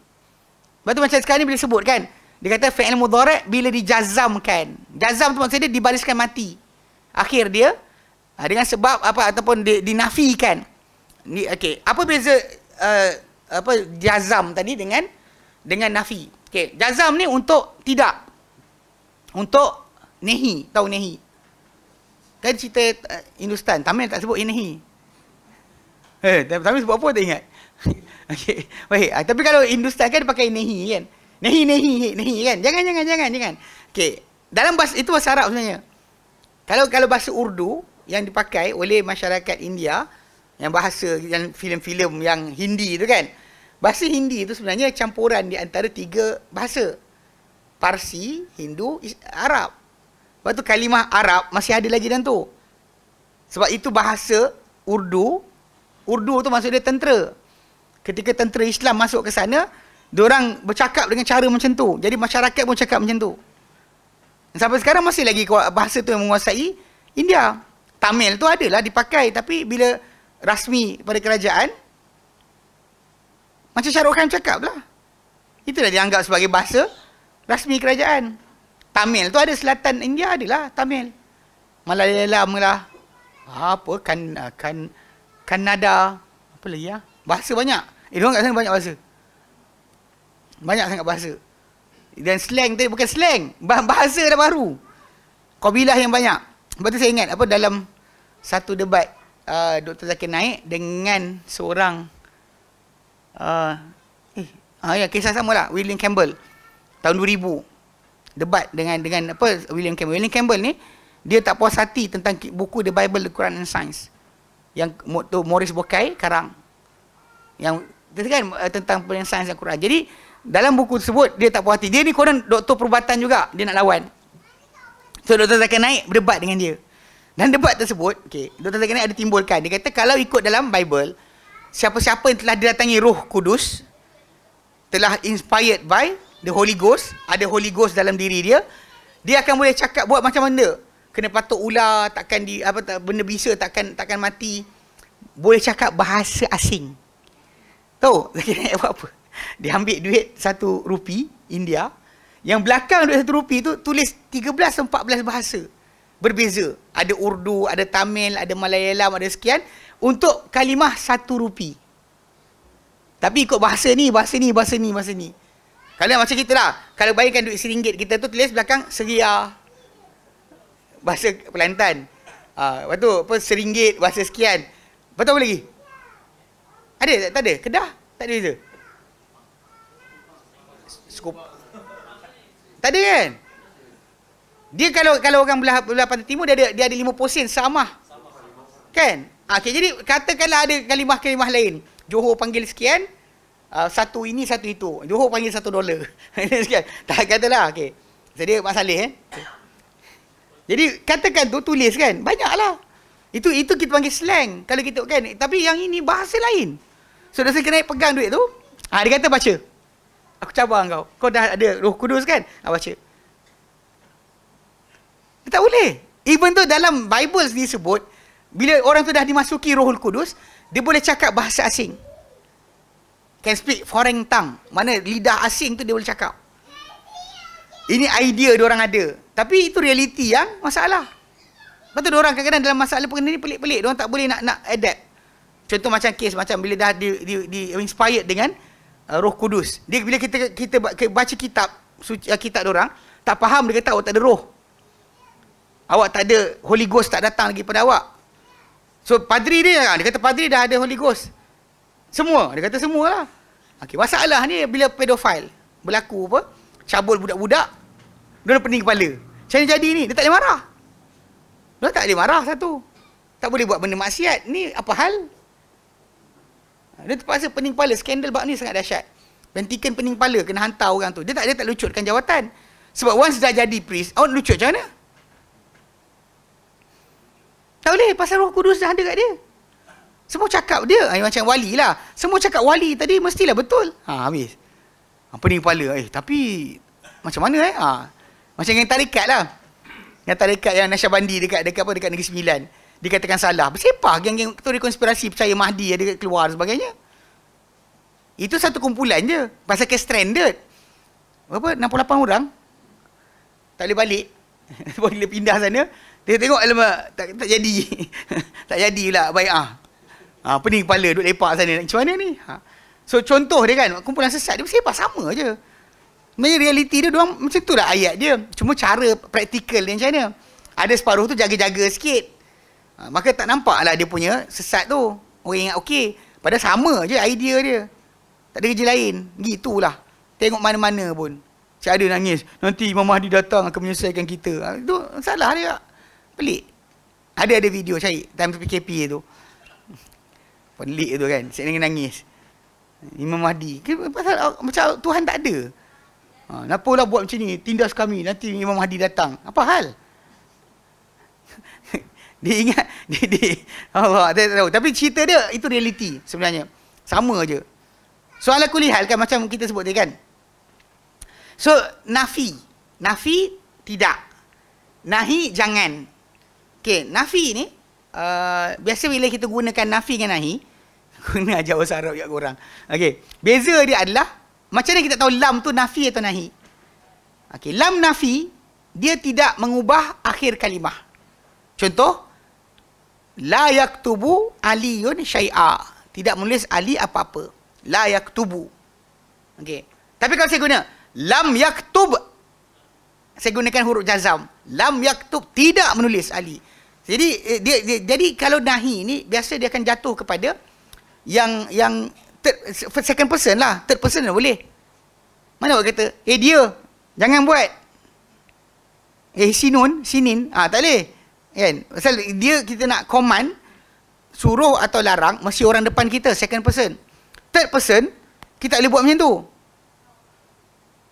sebab tu macam sekarang ni bila sebut kan dia kata fi'il mudhari' bila dijazamkan jazam tu maksudnya dia dibariskan mati akhir dia ah, dengan sebab apa ataupun dinafikan ni okey apa beza uh, apa jazam tadi dengan dengan nafi. Okey, jazam ni untuk tidak. Untuk nehi, tahu nehi. Kan cerita uh, Hindustan, Tamil tak sebut nehi. Eh, Tamil sebut apa tak ingat. Okey, baik. Ah, tapi kalau Hindustan kan pakai nehi kan. Nehi, nehi, nehi kan. Jangan, jangan, jangan, jangan. Okey, dalam bahasa, itu bahasa Arab sebenarnya. Kalau kalau bahasa Urdu yang dipakai oleh masyarakat India, yang bahasa, yang filem-filem yang Hindi tu kan, Bahasa Hindi itu sebenarnya campuran di antara tiga bahasa. Parsi, Hindu, Arab. Lepas tu kalimah Arab masih ada lagi dan tu. Sebab itu bahasa Urdu. Urdu itu maksudnya dia tentera. Ketika tentera Islam masuk ke sana, orang bercakap dengan cara macam tu. Jadi masyarakat pun cakap macam tu. Sampai sekarang masih lagi bahasa tu yang menguasai India. Tamil tu adalah dipakai. Tapi bila rasmi pada kerajaan, macam Syarul Khan cakap lah. Itulah dianggap sebagai bahasa rasmi kerajaan. Tamil tu ada selatan India adalah Tamil. Malayalam lah. Apa kan ah, kan Kanada apa lagi ya? Bahasa banyak. Eh, orang kat sana banyak bahasa. Banyak sangat bahasa. Dan slang tadi bukan slang, bahasa dah baru. Kabilah yang banyak. Sebab tu saya ingat apa dalam satu debat uh, ah, Dr. Zakir naik dengan seorang uh, eh, ah, ya, kisah sama lah William Campbell tahun 2000 debat dengan dengan apa William Campbell William Campbell ni dia tak puas hati tentang buku The Bible, The Quran and Science yang tu Morris Bokai karang yang kan, eh, tentang pelajaran sains dan Quran. Jadi dalam buku tersebut dia tak puas hati. Dia ni korang doktor perubatan juga dia nak lawan. So doktor Zakir Naik berdebat dengan dia. Dan debat tersebut, okay doktor Zakir Naik ada timbulkan. Dia kata kalau ikut dalam Bible, siapa-siapa yang telah didatangi roh kudus telah inspired by the Holy Ghost ada Holy Ghost dalam diri dia dia akan boleh cakap buat macam mana kena patuk ular takkan di apa tak benda bisa takkan takkan mati boleh cakap bahasa asing tahu lagi nak buat apa dia ambil duit satu rupi India yang belakang duit satu rupi tu tulis 13 14 bahasa berbeza ada Urdu ada Tamil ada Malayalam ada sekian untuk kalimah satu rupi. Tapi ikut bahasa ni, bahasa ni, bahasa ni, bahasa ni. Kalau macam kita lah, kalau bayangkan duit seringgit kita tu tulis belakang seria. Bahasa Pelantan. Ha, lepas tu, apa, seringgit, bahasa sekian. Lepas tu apa lagi? Ada tak, tak ada? Kedah? Tak ada beza? Skop. Tak ada kan? Dia kalau kalau orang belah, belah pantai timur, dia ada, dia ada 50 sen, samah. Kan? Okay, jadi katakanlah ada kalimah-kalimah lain. Johor panggil sekian, uh, satu ini, satu itu. Johor panggil satu dolar. Tak katalah, okay. Jadi, Pak Saleh, eh. Jadi, katakan tu, tulis kan. Banyaklah. Itu itu kita panggil slang. Kalau kita, kan. Tapi yang ini bahasa lain. So, dah saya kena pegang duit tu. Ha, dia kata, baca. Aku cabar kau. Kau dah ada roh kudus kan? Ha, baca. Dia tak boleh. Even tu dalam Bible disebut, bila orang tu dah dimasuki Rohul Kudus, dia boleh cakap bahasa asing. Can speak foreign tongue. Mana lidah asing tu dia boleh cakap. Ini idea dia orang ada. Tapi itu realiti yang masalah. Lepas tu dia orang kadang-kadang dalam masalah perkara ni pelik-pelik. Dia orang tak boleh nak nak adapt. Contoh macam case macam bila dah di, di, di inspired dengan uh, roh kudus. Dia bila kita kita baca kitab suci uh, kitab dia orang, tak faham dia kata awak oh, tak ada roh. Awak tak ada Holy Ghost tak datang lagi pada awak. So padri ni, kan? Ah, dia kata padri dah ada Holy Ghost. Semua. Dia kata semua lah. Okay, masalah ni bila pedofil berlaku apa? Cabul budak-budak. Dia dah pening kepala. Macam jadi ni? Dia tak boleh marah. Dia tak boleh marah satu. Tak boleh buat benda maksiat. Ni apa hal? Ah, dia terpaksa pening kepala. Skandal bab ni sangat dahsyat. Bentikan pening kepala kena hantar orang tu. Dia tak dia tak lucutkan jawatan. Sebab once dah jadi priest, awak lucut macam mana? Tak boleh pasal roh kudus dah ada kat dia. Semua cakap dia ay, eh, macam wali lah. Semua cakap wali tadi mestilah betul. Ha, habis. Ha, pening kepala. Eh, tapi macam mana eh? Ha. Macam yang tarikat lah. Yang tarikat yang Nasyabandi dekat dekat apa? Dekat Negeri Sembilan. Dikatakan salah. Bersepah geng-geng tu konspirasi percaya Mahdi ada keluar dan sebagainya. Itu satu kumpulan je. Pasal case stranded. Berapa? 68 orang? Tak boleh balik. Boleh pindah sana. Dia tengok alamak tak, tak jadi. tak jadi pula baik ah. Ha, ah, pening kepala duduk lepak sana. Macam mana ni? Ha. So contoh dia kan kumpulan sesat dia sebab sama aje. Sebenarnya realiti dia doang macam tu lah ayat dia. Cuma cara praktikal dia macam mana? Ada separuh tu jaga-jaga sikit. Ha, maka tak nampak lah dia punya sesat tu. Orang ingat okey. Padahal sama je idea dia. Tak ada kerja lain. Gitulah. Tengok mana-mana pun. Cara nangis. Nanti Imam Mahdi datang akan menyelesaikan kita. Ha, itu salah dia tak? Pelik. Ada ada video cari time PKP tu. Pelik tu kan. Saya nangis. nangis. Imam Mahdi. Pasal macam Tuhan tak ada. Ha, kenapa lah buat macam ni? Tindas kami. Nanti Imam Mahdi datang. Apa hal? dia ingat. Dia, dia. Allah, dia tak tahu. Tapi cerita dia itu realiti sebenarnya. Sama je. Soal aku lihat kan macam kita sebut tadi kan. So, nafi. Nafi, tidak. Nahi, jangan. Okay, nafi ni, uh, biasa bila kita gunakan nafi dengan nahi, guna ajar bahasa Arab juga korang. Okay, beza dia adalah, macam mana kita tahu lam tu nafi atau nahi? Okay, lam nafi, dia tidak mengubah akhir kalimah. Contoh, la yaktubu aliyun syai'a. Tidak menulis ali apa-apa. La yaktubu. Okay. Tapi kalau saya guna, lam yaktub, saya gunakan huruf jazam lam yaktub tidak menulis ali jadi eh, dia, dia, jadi kalau nahi ni biasa dia akan jatuh kepada yang yang third, second person lah third person lah boleh mana orang kata eh dia jangan buat eh sinun sinin ah tak leh. kan pasal dia kita nak command suruh atau larang mesti orang depan kita second person third person kita tak boleh buat macam tu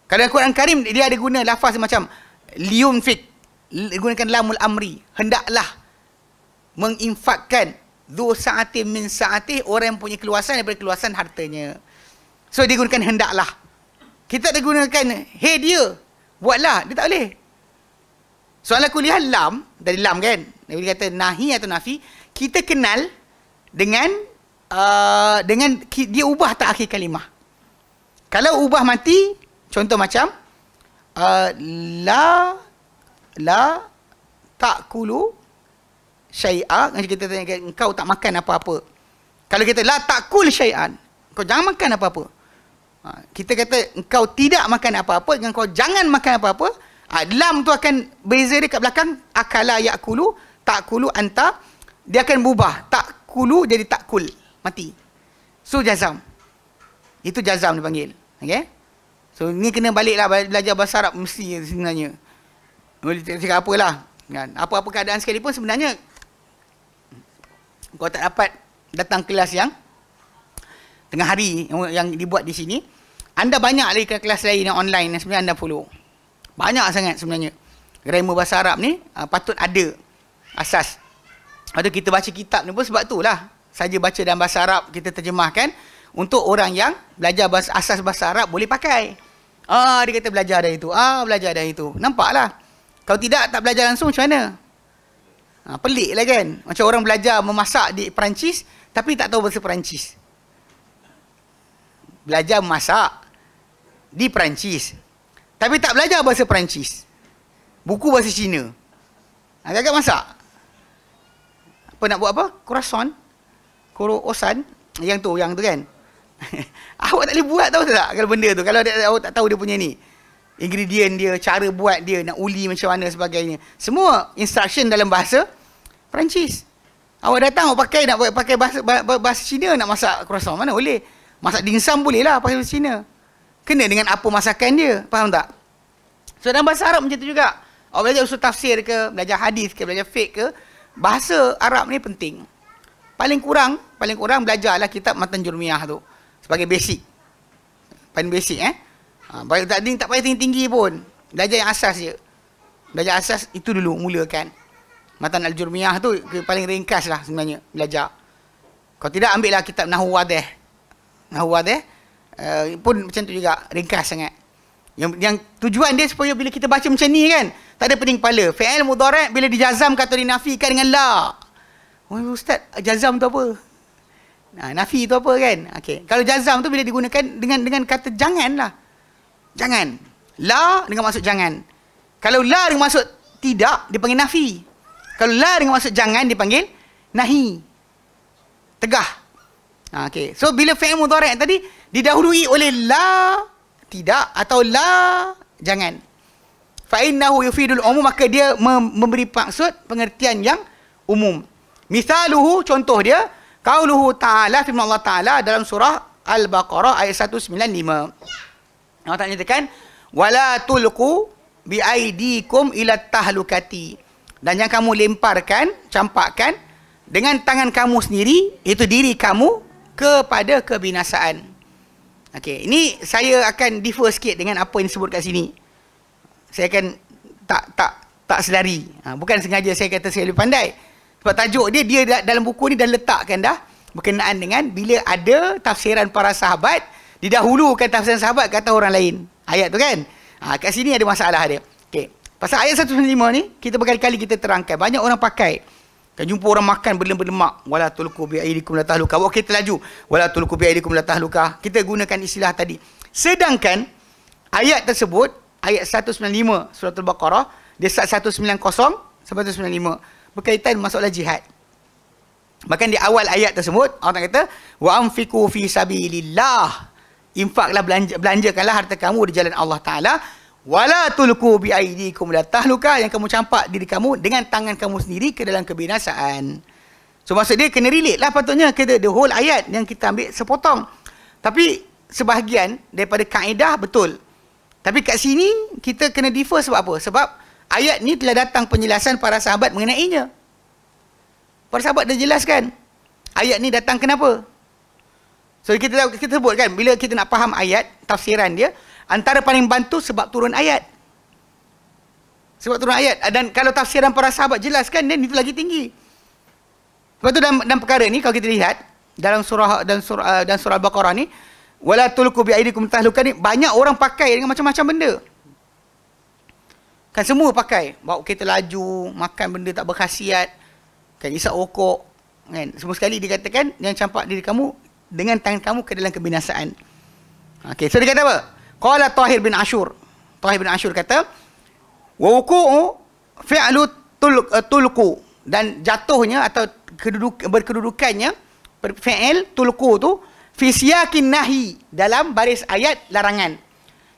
kalau Quran Karim dia ada guna lafaz macam liunfik gunakan lamul amri hendaklah menginfakkan dhu sa'atin min sa'atih orang yang punya keluasan daripada keluasan hartanya so dia gunakan hendaklah kita tak gunakan hey dia buatlah dia tak boleh soalan kuliah lam dari lam kan Nabi kata nahi atau nafi kita kenal dengan uh, dengan dia ubah tak akhir kalimah kalau ubah mati contoh macam uh, la la ta'kulu syai'a macam kan kita tanya engkau kan, tak makan apa-apa kalau kita la kul syai'an kau jangan makan apa-apa ha, kita kata engkau tidak makan apa-apa dengan kau jangan makan apa-apa ha, lam tu akan beza dia kat belakang akala tak ta'kulu anta dia akan berubah tak ta'kulu jadi tak kul mati so jazam itu jazam dipanggil okey so ni kena baliklah belajar bahasa Arab mesti sebenarnya boleh cakap, cakap apa lah. Kan? Apa-apa keadaan sekalipun sebenarnya kau tak dapat datang kelas yang tengah hari yang, yang dibuat di sini. Anda banyak lagi kelas lain yang online yang sebenarnya anda follow. Banyak sangat sebenarnya. Grammar Bahasa Arab ni uh, patut ada asas. Atau kita baca kitab ni pun sebab tu lah. Saja baca dalam Bahasa Arab kita terjemahkan untuk orang yang belajar bahasa, asas Bahasa Arab boleh pakai. Ah, dia kata belajar dari itu. Ah, belajar dari itu. Nampaklah. Kalau tidak tak belajar langsung macam mana? Ha, pelik lah kan? Macam orang belajar memasak di Perancis tapi tak tahu bahasa Perancis. Belajar memasak di Perancis tapi tak belajar bahasa Perancis. Buku bahasa Cina. Agak-agak masak. Apa nak buat apa? Croissant? Kurosan? Yang tu, yang tu kan? awak tak boleh buat tahu tak kalau benda tu? Kalau awak tak tahu dia punya ni ingredient dia, cara buat dia, nak uli macam mana sebagainya. Semua instruction dalam bahasa Perancis. Awak datang, awak pakai, nak pakai bahasa, bahasa Cina, nak masak croissant mana? Boleh. Masak dinsam boleh lah, pakai bahasa Cina. Kena dengan apa masakan dia, faham tak? So dalam bahasa Arab macam tu juga. Awak belajar usul tafsir ke, belajar hadis ke, belajar fiqh ke, bahasa Arab ni penting. Paling kurang, paling kurang belajarlah kitab Matan Jurmiyah tu. Sebagai basic. Paling basic eh. Ha, baik tak ding tak payah tinggi-tinggi pun. Belajar yang asas je. Belajar asas itu dulu mulakan. Matan al-Jurmiyah tu paling ringkas lah sebenarnya belajar. Kalau tidak ambil lah kitab Nahu Wadih. Nahu Wadih uh, pun macam tu juga ringkas sangat. Yang, yang tujuan dia supaya bila kita baca macam ni kan, tak ada pening kepala. Fi'il mudarat bila dijazam kata dinafikan dengan la. Oh, Ustaz, jazam tu apa? Nah, ha, nafi tu apa kan? Okay. Kalau jazam tu bila digunakan dengan dengan kata jangan lah. Jangan. La dengan maksud jangan. Kalau la dengan maksud tidak, dipanggil nafi. Kalau la dengan maksud jangan, dipanggil nahi. Tegah. Ha, okay. So, bila fi'il mudarek tadi, didahului oleh la tidak atau la jangan. Fa'innahu yufidul umum, maka dia memberi maksud pengertian yang umum. Misaluhu, contoh dia, kauluhu ta'ala, firman Allah ta'ala dalam surah Al-Baqarah ayat 195. Ya. Allah Ta'ala nyatakan, Wala tulku bi'aidikum ila tahlukati. Dan yang kamu lemparkan, campakkan, dengan tangan kamu sendiri, itu diri kamu, kepada kebinasaan. Okey, ini saya akan differ sikit dengan apa yang disebut kat sini. Saya akan tak tak tak selari. Ha, bukan sengaja saya kata saya lebih pandai. Sebab tajuk dia, dia dalam buku ni dah letakkan dah berkenaan dengan bila ada tafsiran para sahabat, didahulukan tafsiran sahabat kata orang lain. Ayat tu kan? Ha, kat sini ada masalah dia. Okay. Pasal ayat 195 ni, kita berkali-kali kita terangkan. Banyak orang pakai. Kan jumpa orang makan berlemak-lemak. Wala tulku bi'aidikum la tahluka. Okay terlaju. Wala tulku bi'aidikum la tahluka. Kita gunakan istilah tadi. Sedangkan, ayat tersebut, ayat 195 surat Al-Baqarah, dia 190 sampai 195, berkaitan masalah jihad. Bahkan di awal ayat tersebut, Allah kata, wa anfiku fi sabilillah infaklah belanja belanjakanlah harta kamu di jalan Allah Taala wala tulku bi aidikum la tahluka yang kamu campak diri kamu dengan tangan kamu sendiri ke dalam kebinasaan. So maksud dia kena relate lah patutnya kita the whole ayat yang kita ambil sepotong. Tapi sebahagian daripada kaedah betul. Tapi kat sini kita kena defer sebab apa? Sebab ayat ni telah datang penjelasan para sahabat mengenainya. Para sahabat dah jelaskan. Ayat ni datang kenapa? So kita tahu kita sebut kan bila kita nak faham ayat tafsiran dia antara paling bantu sebab turun ayat. Sebab turun ayat dan kalau tafsiran para sahabat jelas kan dan itu lagi tinggi. Sebab tu dalam, dalam perkara ni kalau kita lihat dalam surah dan surah eh, dan surah al-baqarah ni wala tulku bi aidikum tahlukan ni banyak orang pakai dengan macam-macam benda. Kan semua pakai, bawa kereta laju, makan benda tak berkhasiat, kan isap rokok, kan semua sekali dikatakan yang campak diri kamu dengan tangan kamu ke dalam kebinasaan. Okey, so dia kata apa? Qala Tahir bin Ashur. Tahir bin Ashur kata, "Wa wuku'u fi'lu tulqu" dan jatuhnya atau keduduk, berkedudukannya fi'il tulqu tu fi siyakin nahi dalam baris ayat larangan.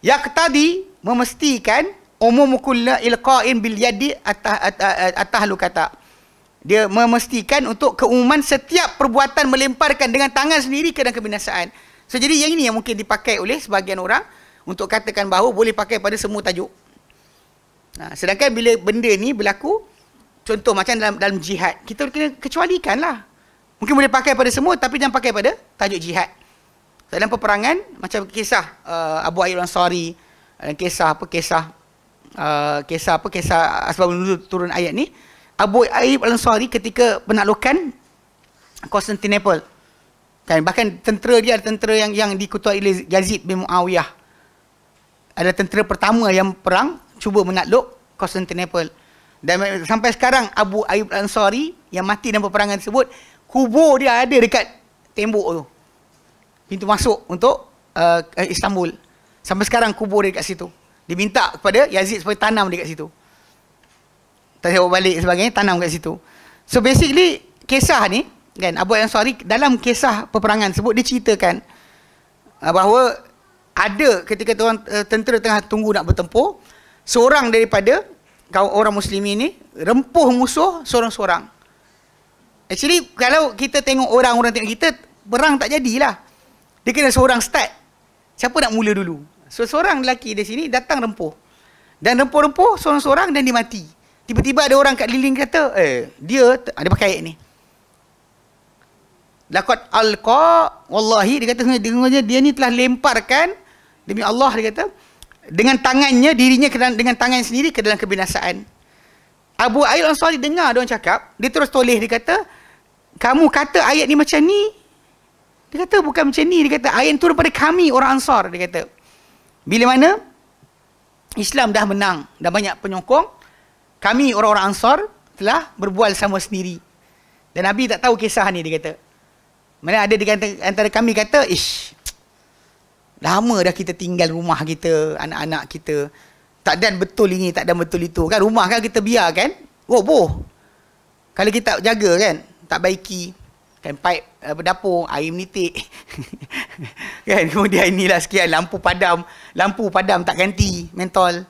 Ya Yaqtadi memastikan umum kullu ilqa'in bil yadi atah, atah, atah, atah lu kata dia memastikan untuk keumuman setiap perbuatan melemparkan dengan tangan sendiri ke dalam kebinasaan. So, jadi yang ini yang mungkin dipakai oleh sebahagian orang untuk katakan bahawa boleh pakai pada semua tajuk. Ha, sedangkan bila benda ni berlaku, contoh macam dalam, dalam jihad, kita kena kecualikan lah. Mungkin boleh pakai pada semua tapi jangan pakai pada tajuk jihad. So, dalam peperangan, macam kisah uh, Abu Ayyul Ansari, uh, kisah apa, kisah, uh, kisah apa, kisah asbab turun ayat ni, Abu Ayyub Al-Ansari ketika penaklukan Constantinople. Kan bahkan tentera dia ada tentera yang yang dikutuai oleh Yazid bin Muawiyah. Ada tentera pertama yang perang cuba menakluk Constantinople. Dan sampai sekarang Abu Ayyub Al-Ansari yang mati dalam peperangan tersebut, kubur dia ada dekat tembok tu. Pintu masuk untuk uh, Istanbul. Sampai sekarang kubur dia dekat situ. Diminta kepada Yazid supaya tanam dekat situ tak sewa balik sebagainya tanam kat situ so basically kisah ni kan Abu Ansari dalam kisah peperangan sebut dia ceritakan ah, bahawa ada ketika tuan uh, tentera tengah tunggu nak bertempur seorang daripada kaum orang muslim ini rempuh musuh seorang-seorang actually kalau kita tengok orang-orang tengok kita perang tak jadilah dia kena seorang start siapa nak mula dulu so seorang lelaki di sini datang rempuh dan rempuh-rempuh seorang-seorang dan dia mati Tiba-tiba ada orang kat liling kata, eh, dia ada pakai ayat ni. Lakot alqa wallahi dia kata sebenarnya dia ni telah lemparkan demi Allah dia kata dengan tangannya dirinya dengan tangan sendiri ke dalam kebinasaan. Abu Ayyub Ansari dengar dia orang cakap, dia terus toleh dia kata, kamu kata ayat ni macam ni. Dia kata bukan macam ni, dia kata ayat tu daripada kami orang Ansar dia kata. Bila mana Islam dah menang, dah banyak penyokong, kami orang-orang ansar telah berbual sama sendiri. Dan Nabi tak tahu kisah ni dia kata. Mana ada di antara kami kata, ish, lama dah kita tinggal rumah kita, anak-anak kita. Tak dan betul ini, tak dan betul itu. Kan rumah kan kita biar kan, oh, boh Kalau kita jaga kan, tak baiki. Kan paip apa dapur air menitik kan kemudian inilah sekian lampu padam lampu padam tak ganti mentol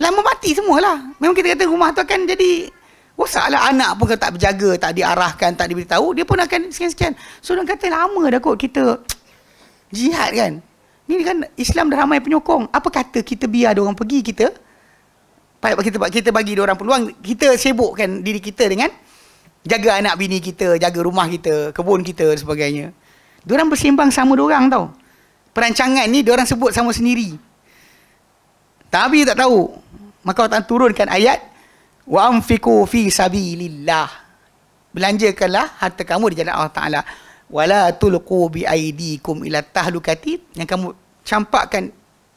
Lama mati semualah. Memang kita kata rumah tu akan jadi rosak lah. Anak pun kalau tak berjaga, tak diarahkan, tak diberitahu, dia pun akan sekian-sekian. So, orang kata lama dah kot kita jihad kan. Ni kan Islam dah ramai penyokong. Apa kata kita biar dia orang pergi kita? Baik kita kita bagi dia orang peluang, kita sibukkan diri kita dengan jaga anak bini kita, jaga rumah kita, kebun kita dan sebagainya. Dia orang bersimbang sama dia orang tau. Perancangan ni dia orang sebut sama sendiri. Tapi tak tahu maka Allah turunkan ayat wa anfiqu fi sabilillah belanjakanlah harta kamu di jalan Allah taala wala tulqu bi aidikum ila tahlukati yang kamu campakkan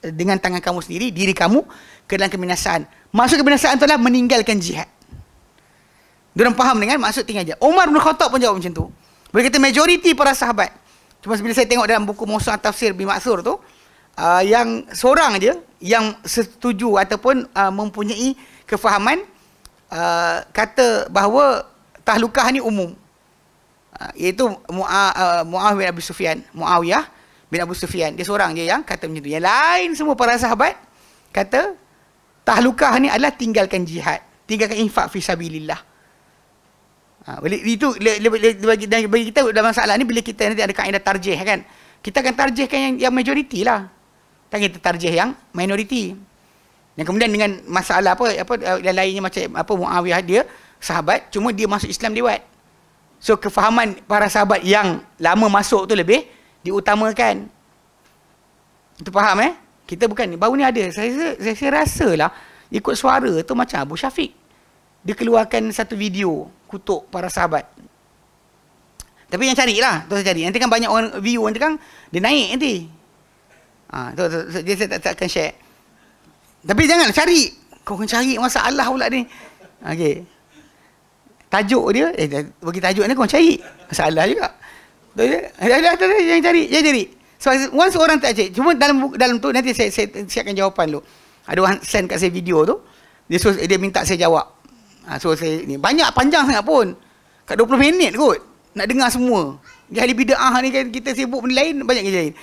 eh, dengan tangan kamu sendiri diri kamu ke dalam kebinasaan maksud kebinasaan itulah meninggalkan jihad dia orang faham dengan maksud tinggal jihad Umar bin Khattab pun jawab macam tu boleh kita majoriti para sahabat cuma bila saya tengok dalam buku Musa tafsir bimaksur tu uh, yang seorang aja yang setuju ataupun uh, mempunyai kefahaman uh, kata bahawa tahlukah ni umum uh, iaitu Muawiyah uh, bin Abi Sufyan Muawiyah bin Abu Sufyan dia seorang je yang kata macam yang lain semua para sahabat kata tahlukah ni adalah tinggalkan jihad tinggalkan infak fi sabilillah ha, itu bagi, bagi kita dalam masalah ni bila kita nanti ada kaedah tarjih kan kita akan tarjihkan yang, yang majoriti lah kan kita tarjih yang minoriti. Dan kemudian dengan masalah apa apa eh, yang lainnya macam apa Muawiyah dia sahabat cuma dia masuk Islam lewat. So kefahaman para sahabat yang lama masuk tu lebih diutamakan. Itu faham eh? Kita bukan ni. Baru ni ada. Saya, saya, saya rasa lah ikut suara tu macam Abu Syafiq. Dia keluarkan satu video kutuk para sahabat. Tapi yang carilah. Tuan cari. Nanti kan banyak orang view. Nanti kan dia naik nanti. Ha, tu, tu, tu, dia tak, tak akan share. Tapi jangan cari. Kau kena cari masalah pula ni. okay? Tajuk dia, eh, bagi tajuk ni kau cari. Masalah juga. Tu dia. Dah, dah, jangan cari. Jangan cari. Sebab so, once orang tak cari. Cuma dalam dalam tu, nanti saya, saya siapkan jawapan dulu. Ada orang send kat saya video tu. Dia, so, dia minta saya jawab. Ha, so saya ni banyak panjang sangat pun. Kat 20 minit kot nak dengar semua. Jadi ahli bidah ni kan kita sibuk benda lain banyak kerja lain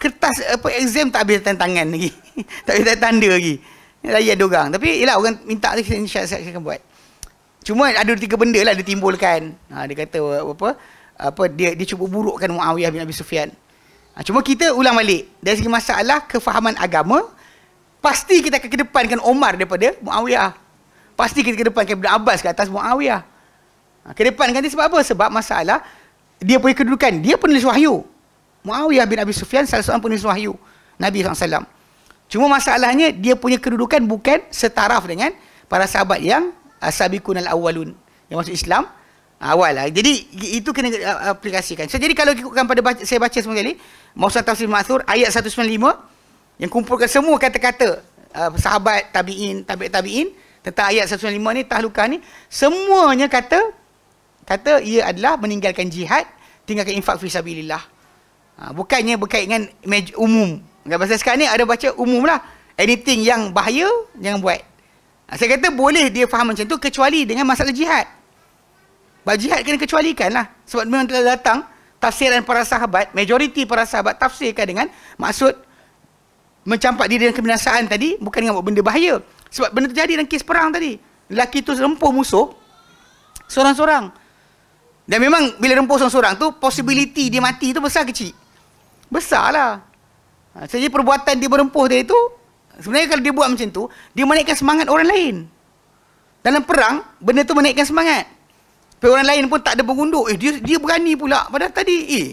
kertas apa exam tak habis tanda tangan lagi. tak habis tanda lagi. Layak dia orang. Tapi yelah orang minta lagi saya, saya, saya akan buat. Cuma ada tiga benda lah dia timbulkan. Ha, dia kata apa apa dia dia cuba burukkan Muawiyah bin Abi Sufyan. Ha, cuma kita ulang balik. Dari segi masalah kefahaman agama, pasti kita akan kedepankan Omar daripada Muawiyah. Pasti kita kedepankan Ibn Abbas ke atas Muawiyah. Ha, kedepankan dia sebab apa? Sebab masalah dia punya kedudukan. Dia penulis wahyu. Muawiyah bin Abi Sufyan salah seorang penulis wahyu Nabi SAW. Cuma masalahnya dia punya kedudukan bukan setaraf dengan para sahabat yang asabiqun al awalun, yang masuk Islam awal lah. Jadi itu kena uh, aplikasikan. So, jadi kalau ikutkan pada baca, saya baca semua kali, Mausan Tafsir Ma'athur ayat 195 yang kumpulkan semua kata-kata uh, sahabat tabi'in, tabi' tabi'in tentang ayat 195 ni, tahlukah ni, semuanya kata kata ia adalah meninggalkan jihad, tinggalkan infak fi sabilillah. Ha, bukannya berkait dengan imej- umum. Dengan bahasa sekarang ni ada baca umum lah. Anything yang bahaya, jangan buat. Ha, saya kata boleh dia faham macam tu kecuali dengan masalah jihad. Bah, jihad kena kecualikan lah. Sebab memang telah datang tafsiran para sahabat, majoriti para sahabat tafsirkan dengan maksud mencampak diri dengan kebinasaan tadi bukan dengan buat benda bahaya. Sebab benda terjadi dalam kes perang tadi. Lelaki tu rempuh musuh seorang-seorang. Dan memang bila rempuh seorang-seorang tu, possibility dia mati tu besar kecil besarlah. Ha, Jadi perbuatan dia berempuh dia itu, sebenarnya kalau dia buat macam tu, dia menaikkan semangat orang lain. Dalam perang, benda tu menaikkan semangat. Tapi orang lain pun tak ada pengunduk. Eh, dia, dia berani pula. pada tadi, eh,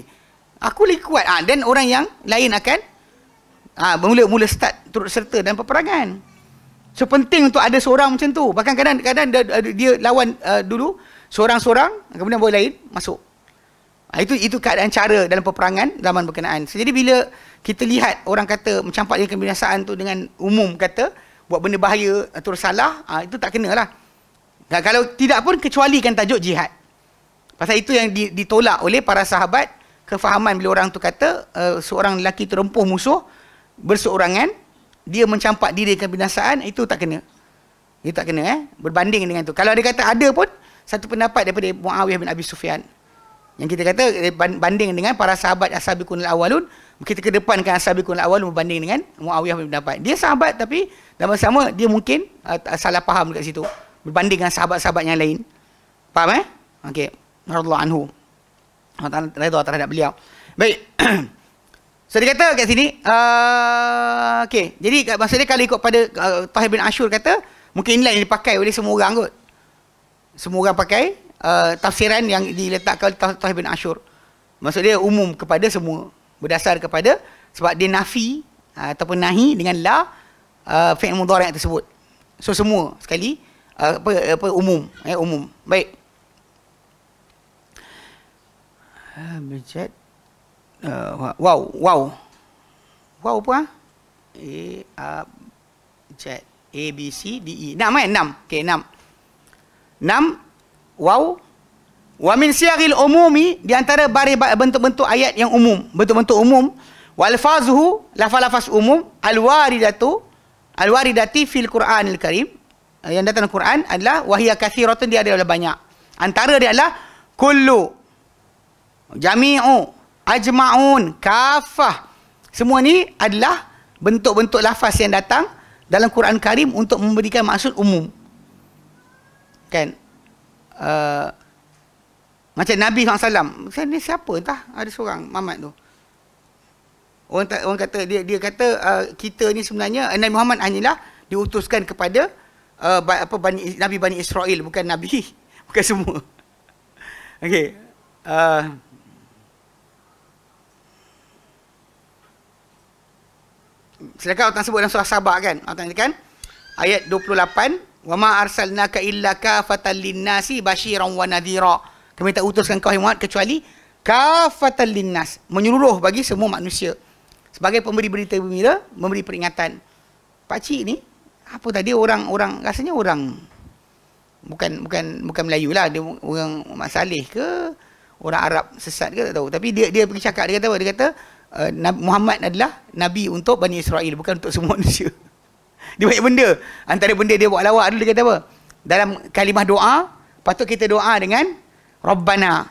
aku lagi kuat. Ah, ha, dan orang yang lain akan ah, ha, mula, mula start turut serta dalam peperangan. So, penting untuk ada seorang macam tu. Bahkan kadang-kadang dia, dia lawan uh, dulu, seorang-seorang, kemudian boleh lain, masuk. Ha, itu itu keadaan cara dalam peperangan zaman berkenaan. Jadi bila kita lihat orang kata mencampak dengan kebinasaan tu dengan umum kata buat benda bahaya atau uh, salah, ha, itu tak kena lah. Ha, kalau tidak pun kecuali kan tajuk jihad. Pasal itu yang ditolak oleh para sahabat kefahaman bila orang tu kata uh, seorang lelaki terempuh musuh berseorangan dia mencampak diri kebinasaan itu tak kena. Itu tak kena eh berbanding dengan tu. Kalau dia kata ada pun satu pendapat daripada Muawiyah bin Abi Sufyan yang kita kata eh, banding dengan para sahabat Ashabikun al-Awalun, kita kedepankan Ashabikun al-Awalun berbanding dengan Muawiyah bin Dapat. Dia sahabat tapi dalam sama dia mungkin uh, salah faham dekat situ berbanding dengan sahabat-sahabat yang lain. Faham eh? Okey. Radhiyallahu anhu. Allah terhadap beliau. Baik. so dia kata kat sini uh, okey. Jadi maksudnya kalau ikut pada uh, Tahir bin Ashur kata mungkin inilah yang dipakai oleh semua orang kot. Semua orang pakai uh, tafsiran yang diletakkan oleh Tafsir bin Ashur. Maksud dia umum kepada semua. Berdasar kepada sebab dia nafi uh, ataupun nahi dengan la uh, fi'il mudhari' tersebut. So semua sekali uh, apa apa umum eh, umum. Baik. Uh, Bajet. Uh, wow, wow. Wow apa? Ah? A, A, Z, A, B, C, D, E. 6 kan? 6. Okay, 6. 6 Wow, wa min siyaril umumi di antara bentuk-bentuk ayat yang umum bentuk-bentuk umum wal fazuhu lafaz-lafaz umum al waridatu al waridati fil quranil karim eh, yang datang dalam Quran adalah wahia kathiratun dia adalah banyak antara dia adalah kullu jami'u ajma'un kafah semua ni adalah bentuk-bentuk lafaz yang datang dalam Quran Karim untuk memberikan maksud umum kan okay. Uh, macam Nabi SAW. Saya ni siapa entah. Ada seorang mamat tu. Orang, tak, orang kata, dia dia kata uh, kita ni sebenarnya eh, Nabi Muhammad hanyalah diutuskan kepada uh, apa Bani, Nabi Bani Israel. Bukan Nabi. Bukan semua. Okay. Uh, Silakan orang sebut dalam surah sahabat kan. Orang tanya kan. Ayat wa ma arsalnaka illa kafatan linnasi bashiran wa nadhira. Kami tak utuskan kau Muhammad kecuali kafatan linnas, menyeluruh bagi semua manusia. Sebagai pemberi berita gembira, memberi peringatan. Pak cik ni apa tadi orang-orang rasanya orang bukan bukan bukan Melayu lah dia orang Masalih ke orang Arab sesat ke tak tahu tapi dia dia pergi cakap dia kata apa dia kata eh, Muhammad adalah nabi untuk Bani Israel bukan untuk semua manusia dia banyak benda. Antara benda dia buat lawak dulu dia kata apa? Dalam kalimah doa, patut kita doa dengan Rabbana.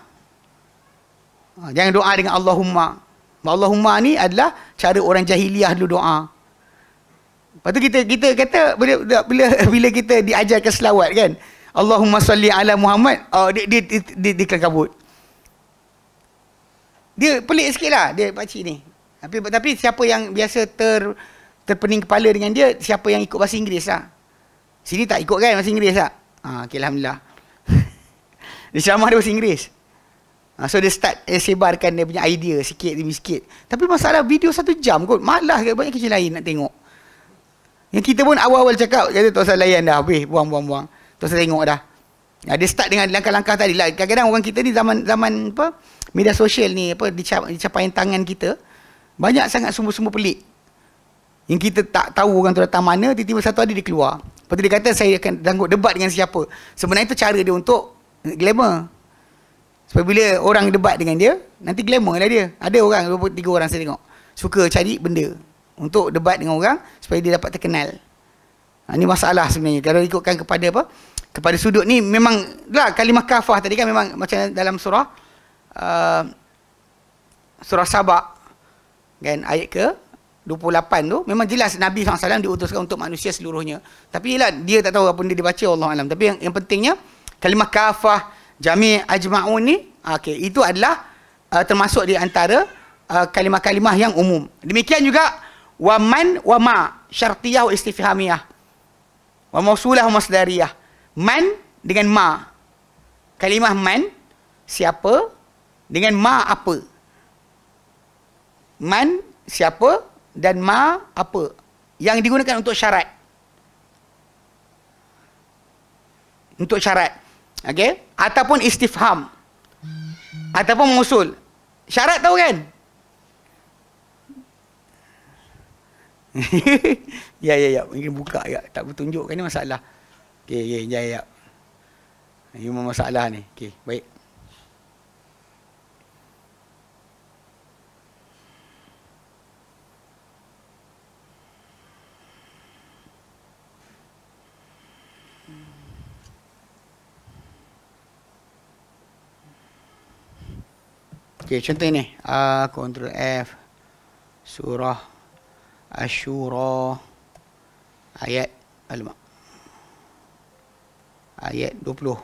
Ha, jangan doa dengan Allahumma. Allahumma ni adalah cara orang jahiliah dulu doa. Lepas tu kita kita kata bila bila, bila kita diajar ke selawat kan. Allahumma salli ala Muhammad. Oh, dia, dia, dia, dia, dia, dia kabut. Dia pelik sikit lah dia pakcik ni. Tapi, tapi siapa yang biasa ter, terpening kepala dengan dia siapa yang ikut bahasa Inggeris lah. Sini tak ikut kan bahasa Inggeris tak? Ah? Ha, ah, okay, Alhamdulillah. dia ceramah dia bahasa Inggeris. Ha, so dia start dia sebarkan dia punya idea sikit demi sikit. Tapi masalah video satu jam kot. Malah ke banyak kerja lain nak tengok. Yang kita pun awal-awal cakap kata tak usah layan dah. Habis buang buang buang. Tak usah tengok dah. Ha, dia start dengan langkah-langkah tadi lah. Kadang-kadang orang kita ni zaman zaman apa media sosial ni apa dicap, dicapain tangan kita. Banyak sangat sumber-sumber pelik. Yang kita tak tahu orang tu datang mana, tiba-tiba satu hari dia keluar. Lepas tu dia kata, saya akan tanggung debat dengan siapa. Sebenarnya itu cara dia untuk eh, glamour. Sebab bila orang debat dengan dia, nanti glamour lah dia. Ada orang, dua, tiga orang saya tengok. Suka cari benda untuk debat dengan orang supaya dia dapat terkenal. Ha, ini masalah sebenarnya. Kalau ikutkan kepada apa? Kepada sudut ni memang, lah kalimah kafah tadi kan memang macam dalam surah. Uh, surah Sabak. Kan, ayat ke 28 tu memang jelas Nabi SAW diutuskan untuk manusia seluruhnya. Tapi ialah dia tak tahu apa dia dibaca Allah Alam. Tapi yang, yang pentingnya kalimah kafah jami ajma'un ni okey itu adalah uh, termasuk di antara uh, kalimah-kalimah yang umum. Demikian juga waman wa ma syartiyah wa istifhamiyah. Wa mausulah masdariyah. Man dengan ma. Kalimah man siapa dengan ma apa? Man siapa dan ma apa yang digunakan untuk syarat untuk syarat okey ataupun istifham ataupun mengusul syarat tahu kan ya ya ya mungkin buka ya tak bertunjuk kan ni masalah okey okey ya ya ini masalah ni okey baik Okey, contoh ini. A, Control F. Surah Ashura. Ayat. Alamak. Ayat 20. Okey,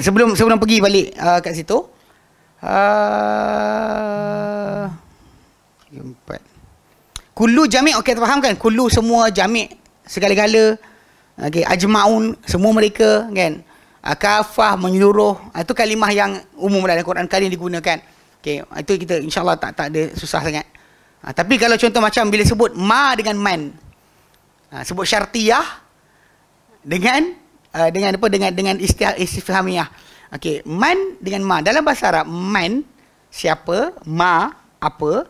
sebelum sebelum pergi balik uh, kat situ. Uh, empat. Kulu jamik, okey faham kan? Kulu semua jamik segala-gala okay, ajmaun semua mereka kan ah, kafah menyuruh. Ah, itu kalimah yang umum dalam Quran Karim digunakan okey ah, itu kita insya Allah tak tak ada susah sangat uh, tapi kalau contoh macam bila sebut ma dengan man uh, sebut syartiyah dengan uh, dengan apa dengan dengan istilah istifhamiyah okey man dengan ma dalam bahasa Arab man siapa ma apa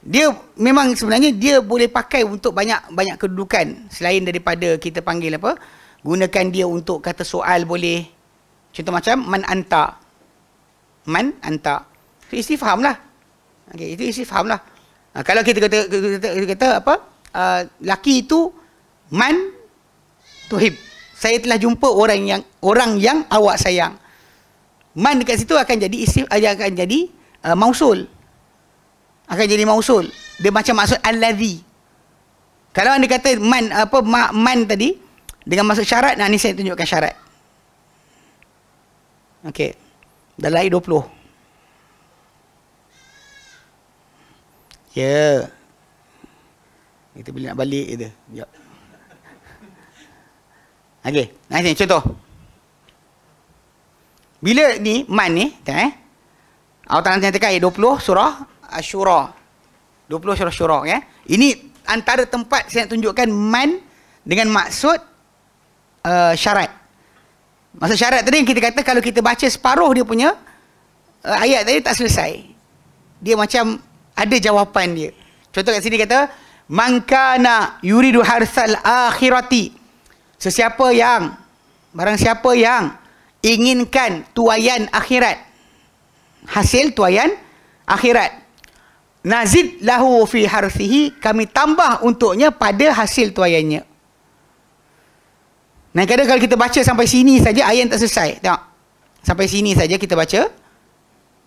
dia memang sebenarnya dia boleh pakai untuk banyak banyak kedudukan selain daripada kita panggil apa gunakan dia untuk kata soal boleh contoh macam man anta man anta so, isteri fahamlah okey itu isteri fahamlah ha, kalau kita kata kita, kita kata apa uh, laki itu man tuhib saya telah jumpa orang yang orang yang awak sayang man dekat situ akan jadi isteri akan jadi uh, mausul akan jadi mausul. Dia macam maksud alladhi. Kalau anda kata man apa ma, man tadi dengan maksud syarat, nah ni saya tunjukkan syarat. Okey. Dalam ayat 20. Ya. Yeah. Kita boleh nak balik je dia. Okey, nah sini contoh. Bila ni man ni, kan? Eh? Allah Taala nyatakan ayat 20 surah Ashura. 20 surah Ashura. Ya. Ini antara tempat saya tunjukkan man dengan maksud uh, syarat. Maksud syarat tadi yang kita kata kalau kita baca separuh dia punya uh, ayat tadi tak selesai. Dia macam ada jawapan dia. Contoh kat sini kata, Mankana yuridu harsal akhirati. Sesiapa yang, barang siapa yang inginkan tuayan akhirat. Hasil tuayan akhirat. Nazid lahu fi harthihi kami tambah untuknya pada hasil tuayannya. Nah kadang kalau kita baca sampai sini saja ayat tak selesai. Tengok. Sampai sini saja kita baca.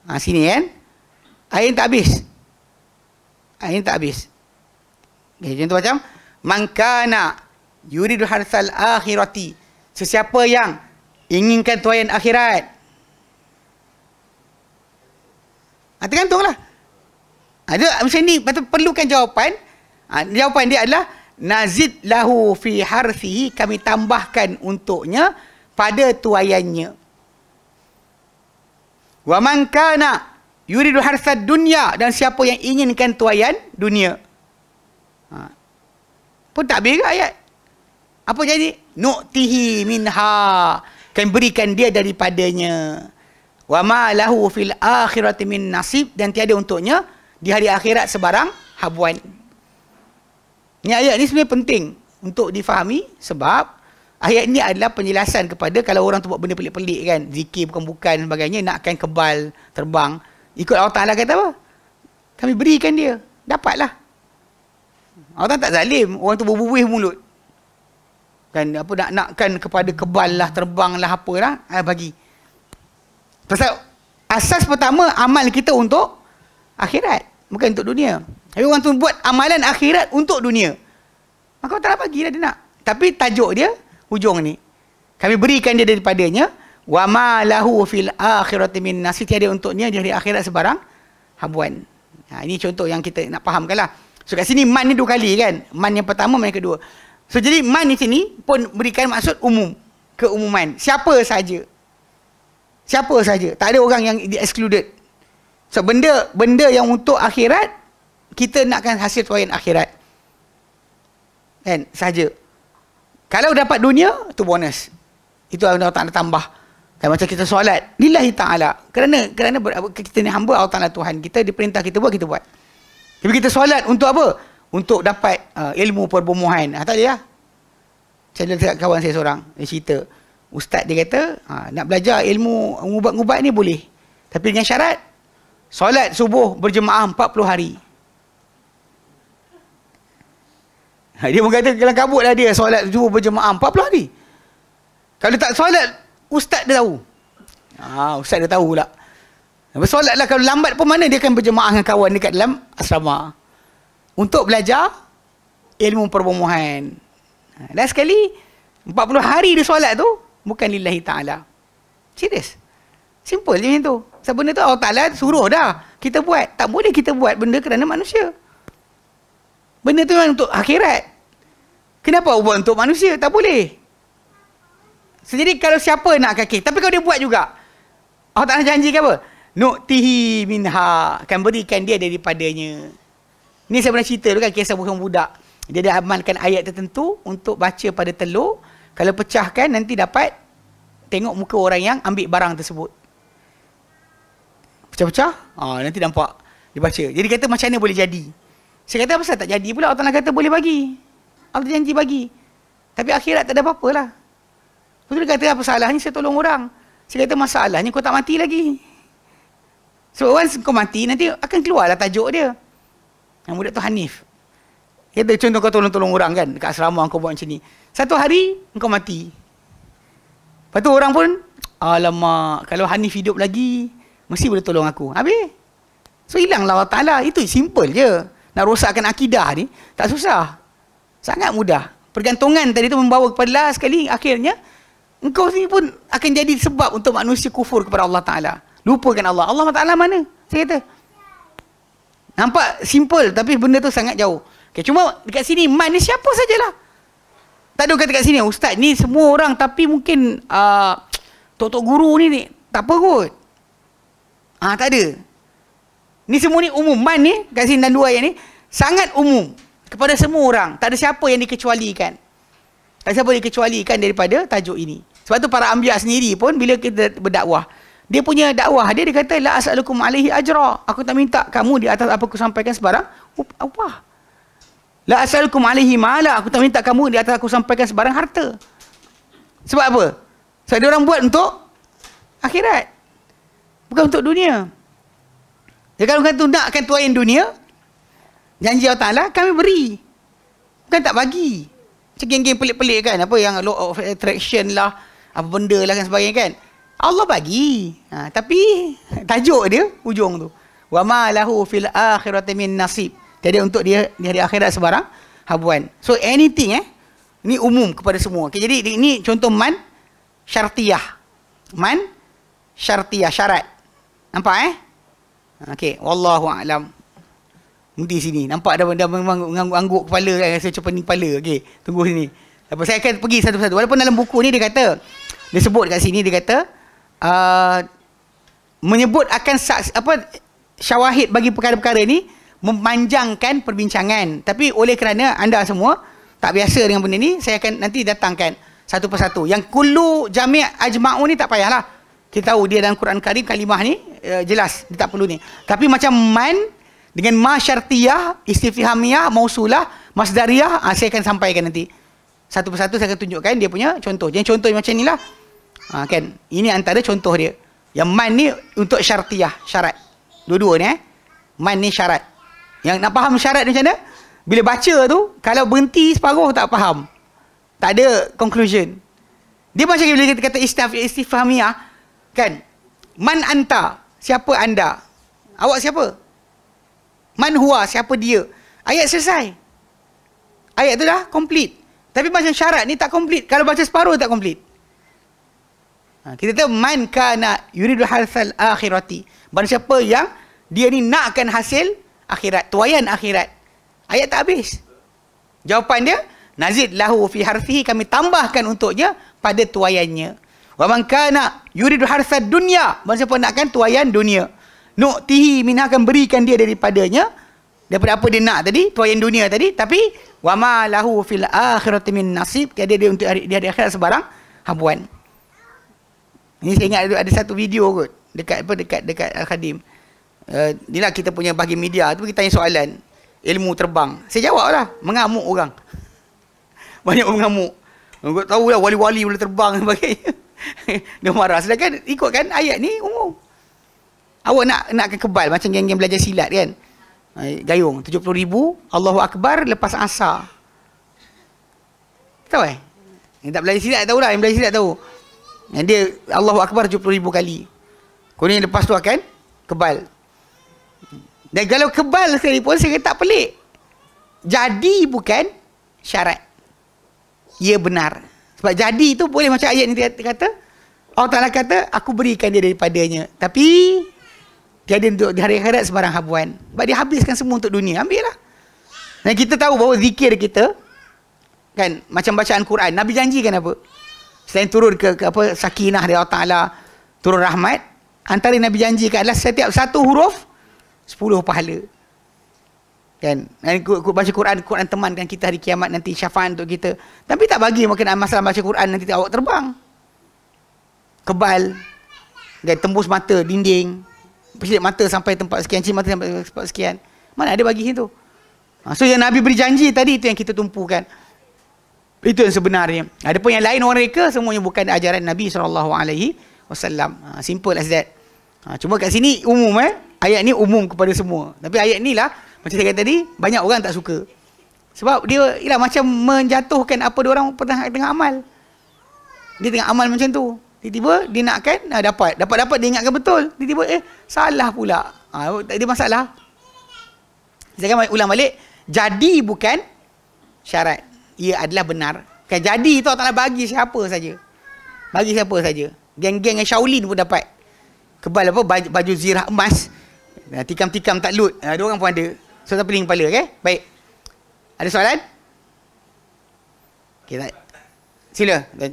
Ha, sini kan. Ayat tak habis. Ayat tak habis. Okay, contoh macam mangkana yuridu harthal akhirati. Sesiapa yang inginkan tuayan akhirat. Ha, tergantunglah. lah. Ada ha, macam ni patut perlukan jawapan. Ha, jawapan dia adalah nazid lahu fi harfi kami tambahkan untuknya pada tuayannya. Wa man kana yuridu harsa dunya dan siapa yang inginkan tuayan dunia. Ha. Pun tak bira ayat. Apa jadi? Nuktihi minha. Kami berikan dia daripadanya. Wa ma lahu fil akhirati min nasib dan tiada untuknya di hari akhirat sebarang habuan. Ini ayat ini sebenarnya penting untuk difahami sebab ayat ini adalah penjelasan kepada kalau orang tu buat benda pelik-pelik kan, zikir bukan-bukan sebagainya, nak akan kebal, terbang. Ikut Allah Ta'ala kata apa? Kami berikan dia, dapatlah. Allah Ta'ala tak zalim, orang tu berbuih mulut. Kan apa nak nakkan kepada kebal lah, terbang lah, apalah, eh, ah, bagi. Pasal asas pertama amal kita untuk akhirat. Bukan untuk dunia. Tapi orang tu buat amalan akhirat untuk dunia. Maka tak bagi lah dia nak. Tapi tajuk dia, hujung ni. Kami berikan dia daripadanya. Wa ma lahu fil akhirat min nasi. Tiada untuknya di akhirat sebarang habuan. Ha, ini contoh yang kita nak fahamkan lah. So kat sini man ni dua kali kan. Man yang pertama, man yang kedua. So jadi man di sini pun berikan maksud umum. Keumuman. Siapa saja. Siapa saja. Tak ada orang yang di excluded. So benda benda yang untuk akhirat kita nakkan hasil tuayan akhirat. Kan? Saja. Kalau dapat dunia tu bonus. Itu Allah Taala tambah. Kan macam kita solat, lillahi taala. Kerana kerana kita ni hamba Allah Taala Tuhan kita diperintah kita buat kita buat. Tapi kita solat untuk apa? Untuk dapat uh, ilmu perbumuhan. Ha, ah, tak boleh lah. Saya cakap kawan saya seorang. Dia cerita. Ustaz dia kata, ah, nak belajar ilmu ubat-ubat ni boleh. Tapi dengan syarat, Solat subuh berjemaah 40 hari. Ha, dia berkata dalam kabut lah dia solat subuh berjemaah 40 hari. Kalau tak solat, ustaz dia tahu. Ah, ha, ustaz dia tahu pula. Bersolat lah kalau lambat pun mana dia akan berjemaah dengan kawan dekat dalam asrama. Untuk belajar ilmu perbomohan. Ha, dan sekali, 40 hari dia solat tu, bukan lillahi ta'ala. Serius. Simple je macam tu. Sebab benda tu oh, Allah Ta'ala suruh dah. Kita buat. Tak boleh kita buat benda kerana manusia. Benda tu untuk akhirat. Kenapa buat untuk manusia? Tak boleh. Jadi kalau siapa nak kaki. Tapi kalau dia buat juga. Allah Ta'ala janji ke apa? Nuktihi minha. Kan berikan dia daripadanya. Ni saya pernah cerita tu kan. Kisah bukan budak. Dia dah amalkan ayat tertentu untuk baca pada telur. Kalau pecahkan nanti dapat tengok muka orang yang ambil barang tersebut pecah-pecah ah, nanti nampak dia baca jadi kata macam mana boleh jadi saya kata apa saya tak jadi pula Allah kata boleh bagi Orang janji bagi tapi akhirat tak ada apa-apa lah lepas tu dia kata apa salahnya saya tolong orang saya kata masalahnya kau tak mati lagi sebab once kau mati nanti akan keluar lah tajuk dia yang muda tu Hanif dia kata contoh kau tolong-tolong orang kan dekat asrama kau buat macam ni satu hari kau mati lepas tu orang pun alamak kalau Hanif hidup lagi mesti boleh tolong aku. Habis. So hilang Allah Ta'ala. Itu simple je. Nak rosakkan akidah ni, tak susah. Sangat mudah. Pergantungan tadi tu membawa kepada lah sekali akhirnya, engkau sendiri pun akan jadi sebab untuk manusia kufur kepada Allah Ta'ala. Lupakan Allah. Allah Ta'ala mana? Saya kata. Nampak simple tapi benda tu sangat jauh. Okay, cuma dekat sini man ni siapa sajalah. Tak ada kata dekat sini, Ustaz ni semua orang tapi mungkin uh, tok-tok guru ni ni. Tak apa kot. Ah ha, tak ada. Ni semua ni umum. Man ni, kat sini dan dua ayat ni, sangat umum kepada semua orang. Tak ada siapa yang dikecualikan. Tak ada siapa yang dikecualikan daripada tajuk ini. Sebab tu para ambiak sendiri pun bila kita berdakwah, dia punya dakwah dia dia kata la as'alukum alaihi ajra. Aku tak minta kamu di atas apa aku sampaikan sebarang upah. La as'alukum alaihi mala. Aku tak minta kamu di atas aku sampaikan sebarang harta. Sebab apa? Sebab dia orang buat untuk akhirat bukan untuk dunia. Ya kalau nak nakkan tuain dunia, janji Allah Ta'ala kami beri. Bukan tak bagi. Macam geng-geng pelik-pelik kan, apa yang law of attraction lah, apa benda lah kan sebagainya kan. Allah bagi. Ha, tapi tajuk dia ujung tu. Wa ma lahu fil akhirati min nasib. Jadi untuk dia di hari akhirat sebarang habuan. So anything eh. Ini umum kepada semua. Okay, jadi ini contoh man syartiyah. Man syartiyah syarat. Nampak eh? Okey, wallahu alam. Mudi sini. Nampak dah dah memang mengangguk kepala kan rasa macam pening kepala. Okey, tunggu sini. Lepas saya akan pergi satu-satu. Walaupun dalam buku ni dia kata dia sebut dekat sini dia kata uh, menyebut akan saksi, apa syawahid bagi perkara-perkara ni memanjangkan perbincangan. Tapi oleh kerana anda semua tak biasa dengan benda ni, saya akan nanti datangkan satu persatu. Yang kulu jami' ajma'u ni tak payahlah kita tahu dia dalam Quran Karim kalimah ni uh, jelas dia tak perlu ni tapi macam man dengan ma syartiyah istifhamiyah mausulah masdariyah ha, saya akan sampaikan nanti satu persatu saya akan tunjukkan dia punya contoh jadi contoh macam inilah ha, kan ini antara contoh dia yang man ni untuk syartiyah syarat dua-dua ni eh man ni syarat yang nak faham syarat ni macam mana bila baca tu kalau berhenti separuh tak faham tak ada conclusion dia macam bila kita kata istifhamiyah istif Kan? Man anta? Siapa anda? Awak siapa? Man huwa? Siapa dia? Ayat selesai. Ayat tu dah complete. Tapi macam syarat ni tak complete. Kalau baca separuh tak complete. Ha, kita tahu man kana yuridu hasal akhirati. Barang siapa yang dia ni nakkan hasil akhirat, tuayan akhirat. Ayat tak habis. Jawapan dia, nazid lahu fi harfihi kami tambahkan untuknya pada tuayannya. Wa man kana yuridu harsa dunya. Maksudnya pun nakkan tuayan dunia. Nu'tihi minah akan berikan dia daripadanya. Daripada apa dia nak tadi. Tuayan dunia tadi. Tapi. Wa ma lahu fil akhirati min nasib. Dia dia untuk hari, dia di akhirat sebarang. Habuan. Ini saya ingat ada satu video kot. Dekat apa? Dekat, dekat Al-Khadim. Uh, eh, inilah kita punya bahagian media. Tapi kita tanya soalan. Ilmu terbang. Saya jawab lah. Mengamuk orang. Banyak orang mengamuk. Kau tahu lah wali-wali boleh terbang dan sebagainya. dia marah sedangkan kan ayat ni umum awak nak nak ke kebal macam geng-geng belajar silat kan gayung 70 ribu Allahu Akbar lepas asar tahu eh yang tak belajar silat tahu lah yang belajar silat tahu yang dia Allahu Akbar 70 ribu kali kau ni lepas tu akan kebal dan kalau kebal pun saya tak pelik jadi bukan syarat ia benar sebab jadi tu boleh macam ayat ni kata, Allah Ta'ala kata, aku berikan dia daripadanya. Tapi, dia ada untuk hari harap sebarang habuan. Sebab dia habiskan semua untuk dunia. Ambil lah. Dan kita tahu bahawa zikir kita, kan, macam bacaan Quran. Nabi janjikan apa? Selain turun ke, ke apa, sakinah dari Allah Ta'ala, turun rahmat, antara Nabi janjikan adalah setiap satu huruf, sepuluh pahala kan dan ikut, baca Quran Quran temankan kita hari kiamat nanti syafaat untuk kita tapi tak bagi mungkin masalah baca Quran nanti awak terbang kebal kan tembus mata dinding pesilik mata sampai tempat sekian cik mata sampai tempat sekian mana ada bagi situ ha, so yang Nabi beri janji tadi itu yang kita tumpukan itu yang sebenarnya ada pun yang lain orang mereka semuanya bukan ajaran Nabi SAW ha, simple as that ha, cuma kat sini umum eh Ayat ni umum kepada semua. Tapi ayat ni lah macam saya kata tadi, banyak orang tak suka. Sebab dia ialah macam menjatuhkan apa dia orang pernah tengah amal. Dia tengah amal macam tu. Tiba-tiba dia nakkan, nah, dapat. Dapat-dapat dia ingatkan betul. Tiba-tiba, eh, salah pula. Ha, tak ada masalah. Saya akan ulang balik. Jadi bukan syarat. Ia adalah benar. Kan jadi tu Allah Ta'ala bagi siapa saja. Bagi siapa saja. Geng-geng yang Shaolin pun dapat. Kebal apa, baju, baju zirah emas. Tikam-tikam tak lut. Ada ah, orang pun ada. So, tak pening kepala, okay? Baik. Ada soalan? Okay, tak. Sila. Ya.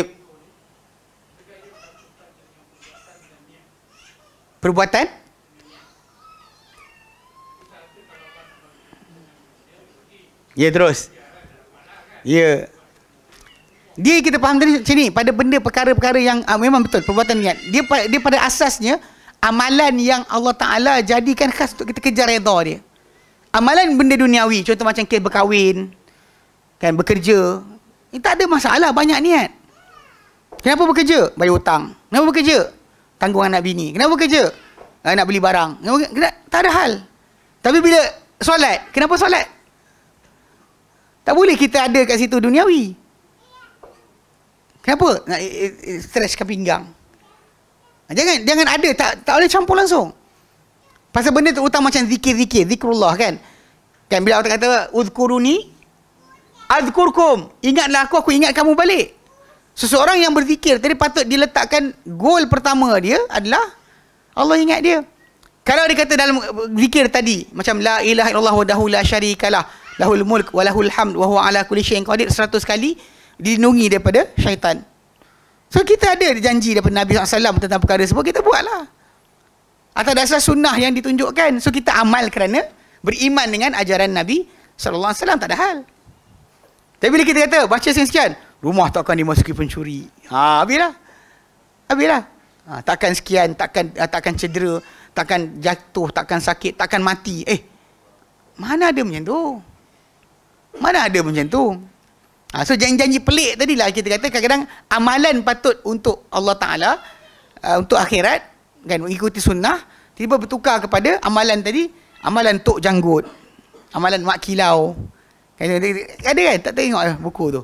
Yep. Perbuatan? Ya, yeah, terus. Ya. Yeah. Dia kita faham tadi sini Pada benda perkara-perkara yang ah, memang betul. Perbuatan niat. Dia, dia pada asasnya amalan yang Allah Ta'ala jadikan khas untuk kita kejar redha dia. Amalan benda duniawi. Contoh macam kes berkahwin. Kan bekerja. Ini tak ada masalah. Banyak niat. Kenapa bekerja? Bayar hutang. Kenapa bekerja? Tanggung anak bini. Kenapa bekerja? Eh, nak beli barang. Kenapa, kenapa, tak ada hal. Tapi bila solat. Kenapa solat? Tak boleh kita ada kat situ duniawi. Kenapa? Nak eh, eh, stretchkan pinggang. Ha, jangan jangan ada tak tak boleh campur langsung. Pasal benda utama macam zikir-zikir, zikrullah kan. Kan bila orang kata uzkuruni azkurkum, ingatlah aku aku ingat kamu balik. Seseorang yang berzikir tadi patut diletakkan goal pertama dia adalah Allah ingat dia. Kalau dia kata dalam zikir tadi macam la ilaha illallah wahdahu la syarikalah, lahul mulk wa lahul hamd wa huwa ala kulli syai'in qadir 100 kali dilindungi daripada syaitan. So kita ada janji daripada Nabi SAW tentang perkara sebut, kita buatlah. Atas dasar sunnah yang ditunjukkan. So kita amal kerana beriman dengan ajaran Nabi SAW. Tak ada hal. Tapi bila kita kata, baca sekian-sekian, rumah takkan dimasuki pencuri. Ha, habislah. Habislah. Ha, takkan sekian, takkan ha, takkan cedera, takkan jatuh, takkan sakit, takkan mati. Eh, mana ada macam tu? Mana ada macam tu? Ha, so janji-janji pelik tadi lah kita kata kadang-kadang amalan patut untuk Allah Ta'ala uh, untuk akhirat kan mengikuti sunnah tiba bertukar kepada amalan tadi amalan tok janggut amalan mak kilau kan, ada kan tak tengok lah buku tu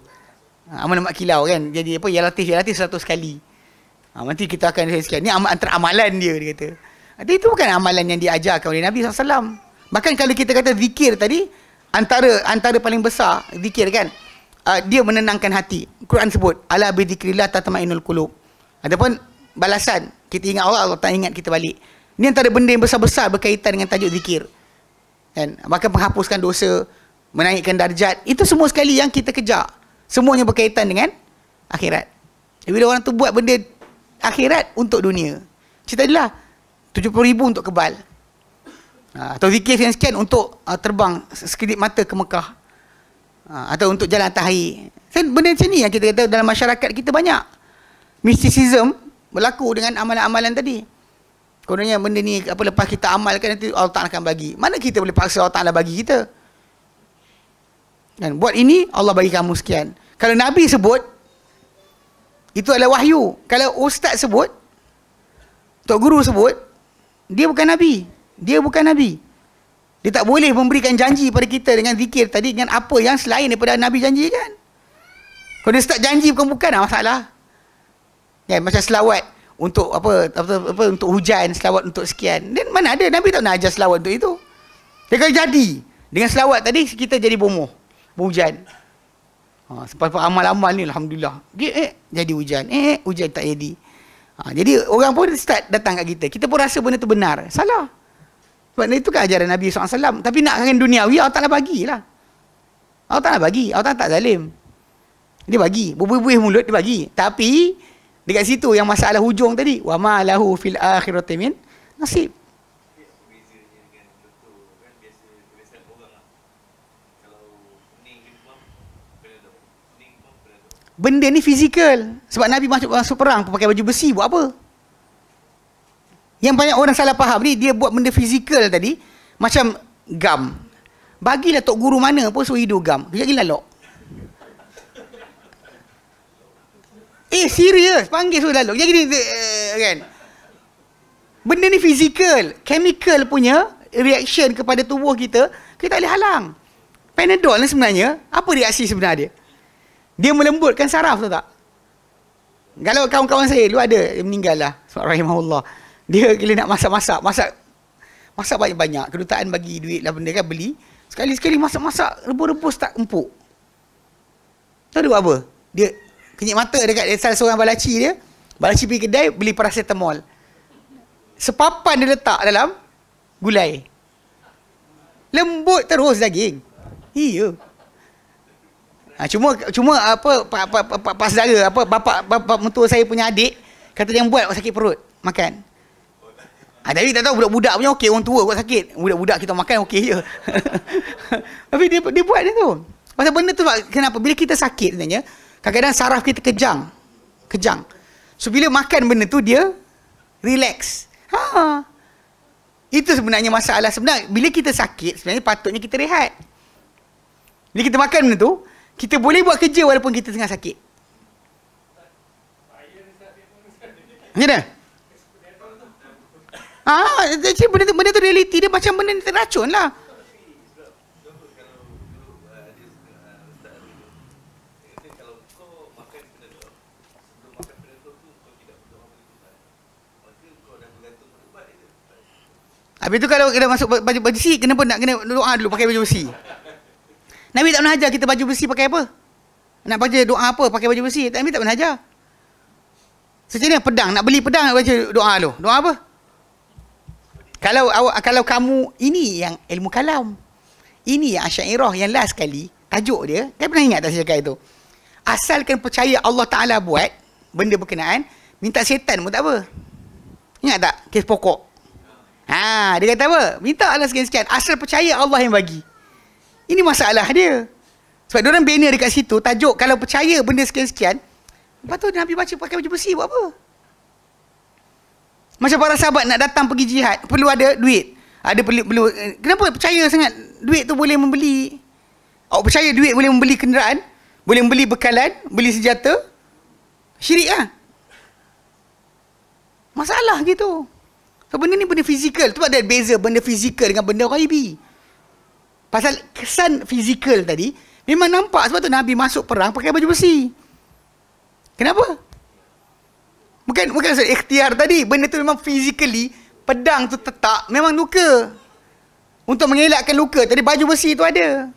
ha, amalan mak kilau kan jadi apa ya latih ya latih seratus kali ha, nanti kita akan saya sekian ni am- antara amalan dia dia kata jadi ha, itu bukan amalan yang diajarkan oleh Nabi SAW bahkan kalau kita kata zikir tadi antara antara paling besar zikir kan uh, dia menenangkan hati. Quran sebut ala bi dzikrillah tatmainul qulub. Adapun balasan kita ingat Allah Allah tak ingat kita balik. Ini antara benda yang besar-besar berkaitan dengan tajuk zikir. Kan? Bahkan menghapuskan dosa, menaikkan darjat, itu semua sekali yang kita kejar. Semuanya berkaitan dengan akhirat. Jadi orang tu buat benda akhirat untuk dunia. Cerita adalah 70,000 untuk kebal. Ah, atau zikir yang sekian untuk ah, terbang sekelip mata ke Mekah. Ha, atau untuk jalan tahi. Benda macam ni yang kita kata dalam masyarakat kita banyak. Mysticism berlaku dengan amalan-amalan tadi. Kononnya benda ni apa lepas kita amalkan nanti Allah Ta'ala akan bagi. Mana kita boleh paksa Allah Ta'ala bagi kita? Dan buat ini Allah bagi kamu sekian. Kalau Nabi sebut, itu adalah wahyu. Kalau ustaz sebut, Tok Guru sebut, dia bukan Nabi. Dia bukan Nabi. Dia tak boleh memberikan janji pada kita dengan zikir tadi dengan apa yang selain daripada Nabi janji kan? Kalau dia start janji bukan bukan lah masalah. Ya, macam selawat untuk apa, apa, apa untuk hujan, selawat untuk sekian. Dan mana ada Nabi tak nak ajar selawat untuk itu. Dia kalau jadi dengan selawat tadi kita jadi bomoh. hujan. Ha, sebab amal-amal ni Alhamdulillah. Dia, eh, jadi hujan. Eh, hujan tak jadi. Ha, jadi orang pun start datang kat kita. Kita pun rasa benda tu benar. Salah. Sebab itu kan ajaran Nabi SAW. Tapi nak dengan dunia, ya Allah Ta'ala bagilah. Allah Ta'ala bagi. Allah tak zalim. Dia bagi. Bubuh-bubuh mulut dia bagi. Tapi, dekat situ yang masalah hujung tadi. Wa ma lahu fil akhirati min nasib. Benda ni fizikal. Sebab Nabi masuk, masuk perang pakai baju besi buat apa? Yang banyak orang salah faham ni dia buat benda fizikal tadi macam gam. Bagilah tok guru mana pun suruh hidu gam. Kejap gila lok. Eh serius panggil suruh lalu. Jadi gini eh, kan. Benda ni fizikal, chemical punya reaction kepada tubuh kita, kita tak boleh halang. Panadol ni sebenarnya, apa reaksi sebenarnya dia? Dia melembutkan saraf tu tak? Kalau kawan-kawan saya, lu ada yang meninggal lah. Sebab rahimahullah. Dia gila nak masak-masak, masak masak banyak-banyak. Kedutaan bagi duit lah benda kan beli. Sekali-sekali masak-masak rebus-rebus tak empuk. Tahu dia buat apa? Dia kenyit mata dekat dia salah seorang balaci dia. Balaci pergi kedai beli paracetamol. Sepapan dia letak dalam gulai. Lembut terus daging. Iya. Ha, cuma cuma apa pak pak pak pak saudara apa bapak bapak mentua saya punya adik kata dia buat sakit perut makan. Ha, tapi tak tahu budak-budak punya okey, orang tua kuat sakit. Budak-budak kita makan okey je. tapi dia, dia buat dia tu. Pasal benda tu kenapa? Bila kita sakit sebenarnya, kadang-kadang saraf kita kejang. Kejang. So bila makan benda tu, dia relax. Ha. Itu sebenarnya masalah sebenarnya. Bila kita sakit, sebenarnya patutnya kita rehat. Bila kita makan benda tu, kita boleh buat kerja walaupun kita tengah sakit. Macam mana? Ha, ah, jadi benda, benda tu realiti dia macam benda teracun lah. Habis tu kalau kita masuk baju bersih, kenapa nak kena doa ah, dulu pakai baju bersih? Nabi tak pernah ajar kita baju bersih pakai apa? Nak baca doa apa pakai baju bersih? Nabi tak pernah ajar. Secara pedang, nak beli pedang nak baca doa dulu. Doa apa? Kalau awak kalau kamu ini yang ilmu kalam. Ini yang asyairah yang last kali tajuk dia. Kau pernah ingat tak saya cakap itu? Asalkan percaya Allah Taala buat benda berkenaan, minta syaitan pun tak apa. Ingat tak kes pokok? Ha, dia kata apa? Minta Allah sekian-sekian, asal percaya Allah yang bagi. Ini masalah dia. Sebab dia orang bina dekat situ tajuk kalau percaya benda sekian-sekian, lepas tu Nabi baca pakai baju besi buat apa? Macam para sahabat nak datang pergi jihad perlu ada duit. Ada perlu, perlu eh, kenapa percaya sangat duit tu boleh membeli? Awak percaya duit boleh membeli kenderaan, boleh membeli bekalan, beli senjata? Syiriklah. Masalah gitu. So benda ni benda fizikal. Sebab dia beza benda fizikal dengan benda raibi. Pasal kesan fizikal tadi, memang nampak sebab tu Nabi masuk perang pakai baju besi. Kenapa? Bukan bukan saya ikhtiar tadi. Benda tu memang physically pedang tu tetak memang luka. Untuk mengelakkan luka. Tadi baju besi tu ada.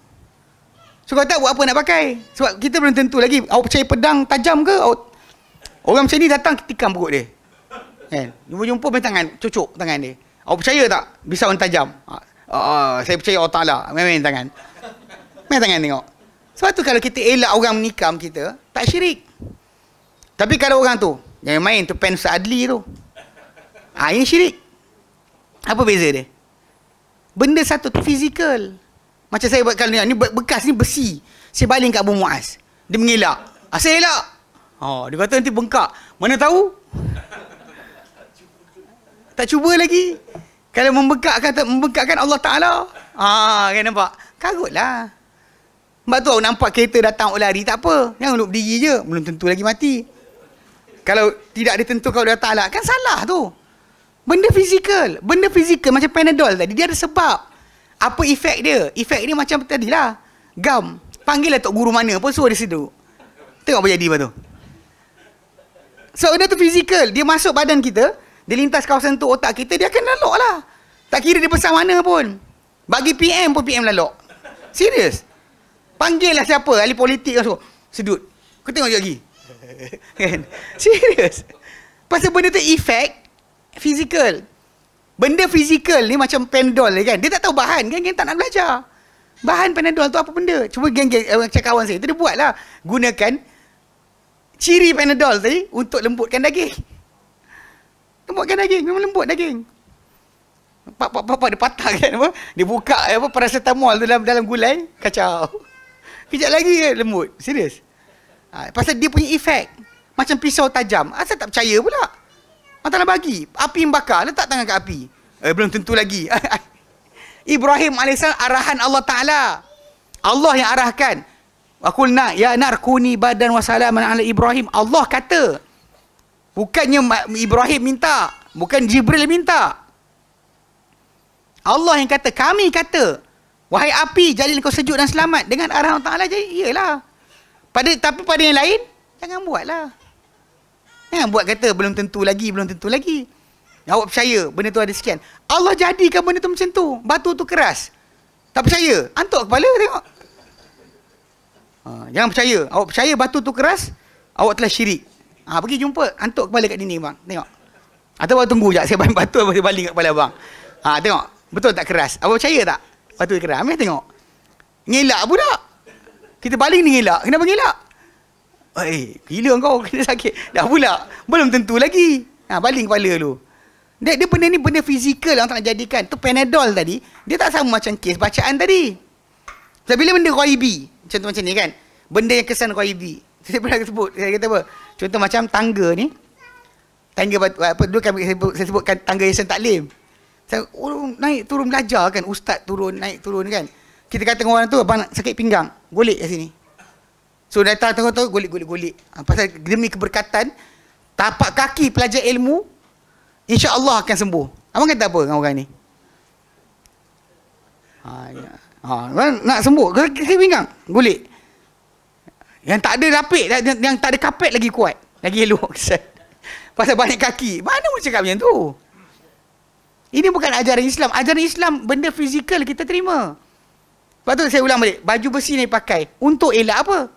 So kau tak buat apa nak pakai. Sebab kita belum tentu lagi. Awak percaya pedang tajam ke? Awak... Orang macam ni datang tikam perut dia. Kan? Jumpa-jumpa main tangan. Cucuk tangan dia. Awak percaya tak? Bisa orang tajam. Uh, saya percaya Allah Ta'ala. Main, main tangan. Main tangan tengok. Sebab tu kalau kita elak orang menikam kita, tak syirik. Tapi kalau orang tu, Jangan main tu pen Adli tu. Ha, ah, ini syirik. Apa beza dia? Benda satu tu fizikal. Macam saya buat kalau ni, ni bekas ni besi. Saya baling kat Abu Muaz. Dia mengelak. Ha, elak. oh, dia kata nanti bengkak. Mana tahu? Tak cuba lagi. Kalau membengkak kata membengkakkan Allah Taala. Ha, kan nampak? Karutlah. Sebab tu nampak kereta datang ulari tak apa. Jangan duduk berdiri je. Belum tentu lagi mati. Kalau tidak ditentukan oleh Ta'ala Kan salah tu Benda fizikal Benda fizikal macam Panadol tadi Dia ada sebab Apa efek dia Efek dia macam tadi lah Gam Panggil lah Tok Guru mana pun suruh dia seduk Tengok apa jadi lepas tu So benda tu fizikal Dia masuk badan kita Dia lintas kawasan tu otak kita Dia akan lalok lah Tak kira dia besar mana pun Bagi PM pun PM lalok Serius Panggil lah siapa Ahli politik kan suruh Sedut Kau tengok lagi kan? Serius. Pasal benda tu efek fizikal. Benda fizikal ni macam pendol kan. Dia tak tahu bahan kan. Geng tak nak belajar. Bahan pendol tu apa benda. Cuba geng-geng macam eh, kawan saya. Dia lah, Gunakan ciri pendol tadi untuk lembutkan daging. Lembutkan daging. Memang lembut daging. Papa Papa pak dia patah kan apa? Dia buka eh, apa parasetamol tu dalam dalam gulai kacau. Kejap lagi kan lembut. Serius. Ha, pasal dia punya efek. Macam pisau tajam. Asal tak percaya pula. Mata nak bagi. Api yang membakar. Letak tangan kat api. Eh, belum tentu lagi. Ibrahim AS arahan Allah Ta'ala. Allah yang arahkan. Aku nak ya kuni badan wa salaman ala Ibrahim. Allah kata. Bukannya Ibrahim minta. Bukan Jibril minta. Allah yang kata. Kami kata. Wahai api, jadi kau sejuk dan selamat. Dengan arahan Allah Ta'ala, jadi iyalah. Pada tapi pada yang lain jangan buatlah. Jangan buat kata belum tentu lagi, belum tentu lagi. Awak percaya benda tu ada sekian. Allah jadikan benda tu macam tu. Batu tu keras. Tak percaya? Antuk kepala tengok. Ha, jangan percaya. Awak percaya batu tu keras? Awak telah syirik. Ha, pergi jumpa. Antuk kepala kat dinding bang. Tengok. Atau awak tunggu je. Saya balik batu, saya balik kat kepala bang. Ha, tengok. Betul tak keras? Awak percaya tak? Batu keras. Ambil tengok. Ngelak tak? Kita baling ni ngelak. Kenapa ngelak? Eh, gila kau kena sakit. Dah pula. Belum tentu lagi. Ha, baling kepala dulu. Dia, dia benda ni benda fizikal yang tak nak jadikan. Tu Panadol tadi, dia tak sama macam kes bacaan tadi. So, bila benda Raibi, contoh macam ni kan. Benda yang kesan Raibi. Saya pernah sebut, saya kata apa? Contoh macam tangga ni. Tangga, apa, dulu kan saya sebutkan tangga Yesen Taklim. Saya, oh, naik turun belajar kan. Ustaz turun, naik turun kan kita kata dengan orang tu abang nak sakit pinggang golek kat sini so datang tengok tu golek golek golek ha, pasal demi keberkatan tapak kaki pelajar ilmu insya Allah akan sembuh abang kata apa dengan orang ni ha, ya. ha nak sembuh sakit pinggang gulik. yang tak ada lapik yang tak ada kapet lagi kuat lagi elok pasal banyak kaki mana boleh cakap macam tu ini bukan ajaran Islam ajaran Islam benda fizikal kita terima Lepas tu saya ulang balik. Baju besi ni pakai untuk elak apa?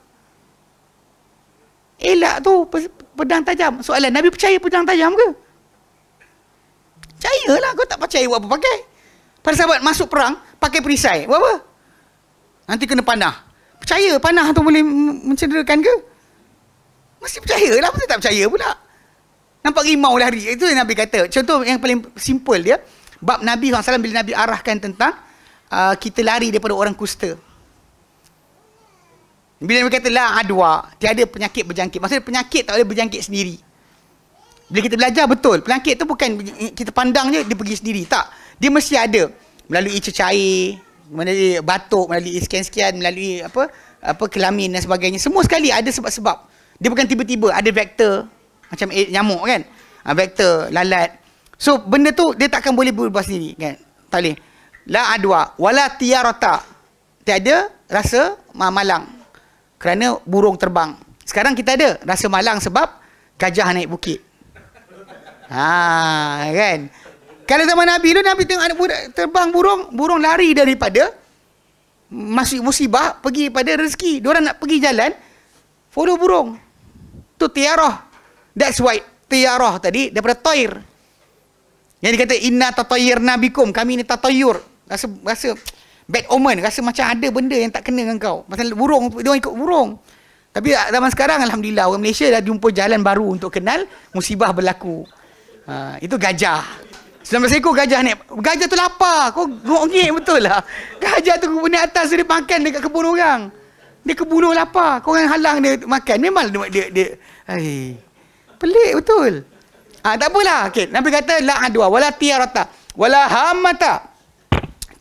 Elak tu pedang tajam. Soalan, Nabi percaya pedang tajam ke? Percayalah. Kau tak percaya buat apa pakai? Para sahabat masuk perang, pakai perisai. Buat apa? Nanti kena panah. Percaya panah tu boleh mencederakan ke? Mesti percayalah. Mesti tak percaya pula. Nampak rimau lari. Lah itu yang Nabi kata. Contoh yang paling simple dia. Bab Nabi SAW bila Nabi arahkan tentang uh, kita lari daripada orang kusta. Bila mereka kata la adwa, tiada penyakit berjangkit. Maksudnya penyakit tak boleh berjangkit sendiri. Bila kita belajar betul, penyakit tu bukan kita pandang je dia pergi sendiri. Tak. Dia mesti ada melalui cecair, melalui batuk, melalui sekian-sekian, melalui apa apa kelamin dan sebagainya. Semua sekali ada sebab-sebab. Dia bukan tiba-tiba ada vektor macam eh, nyamuk kan. Ha, vektor, lalat. So benda tu dia takkan boleh berubah sendiri kan. Tak boleh la adwa wala tiarata tiada rasa malang kerana burung terbang sekarang kita ada rasa malang sebab gajah naik bukit ha kan kalau zaman Nabi dulu, Nabi tengok anak budak terbang burung, burung lari daripada masih musibah pergi pada rezeki. Diorang nak pergi jalan, follow burung. Tu tiarah. That's why tiarah tadi daripada toir. Yang dikata inna tatayir nabikum, kami ni tatayur, Rasa rasa bad omen, rasa macam ada benda yang tak kena dengan kau. Macam burung, dia orang ikut burung. Tapi zaman sekarang alhamdulillah orang Malaysia dah jumpa jalan baru untuk kenal musibah berlaku. Uh, itu gajah. Selama saya ikut gajah ni, gajah tu lapar. Kau gongik betul lah. Gajah tu kebun atas dia makan dekat kebun orang. Dia kebunuh lapar. Kau orang halang dia makan. Memang dia, dia, dia hai. pelik betul. Ah ha, tak apalah. Okey, Nabi kata la adwa wala tiarata wala hamata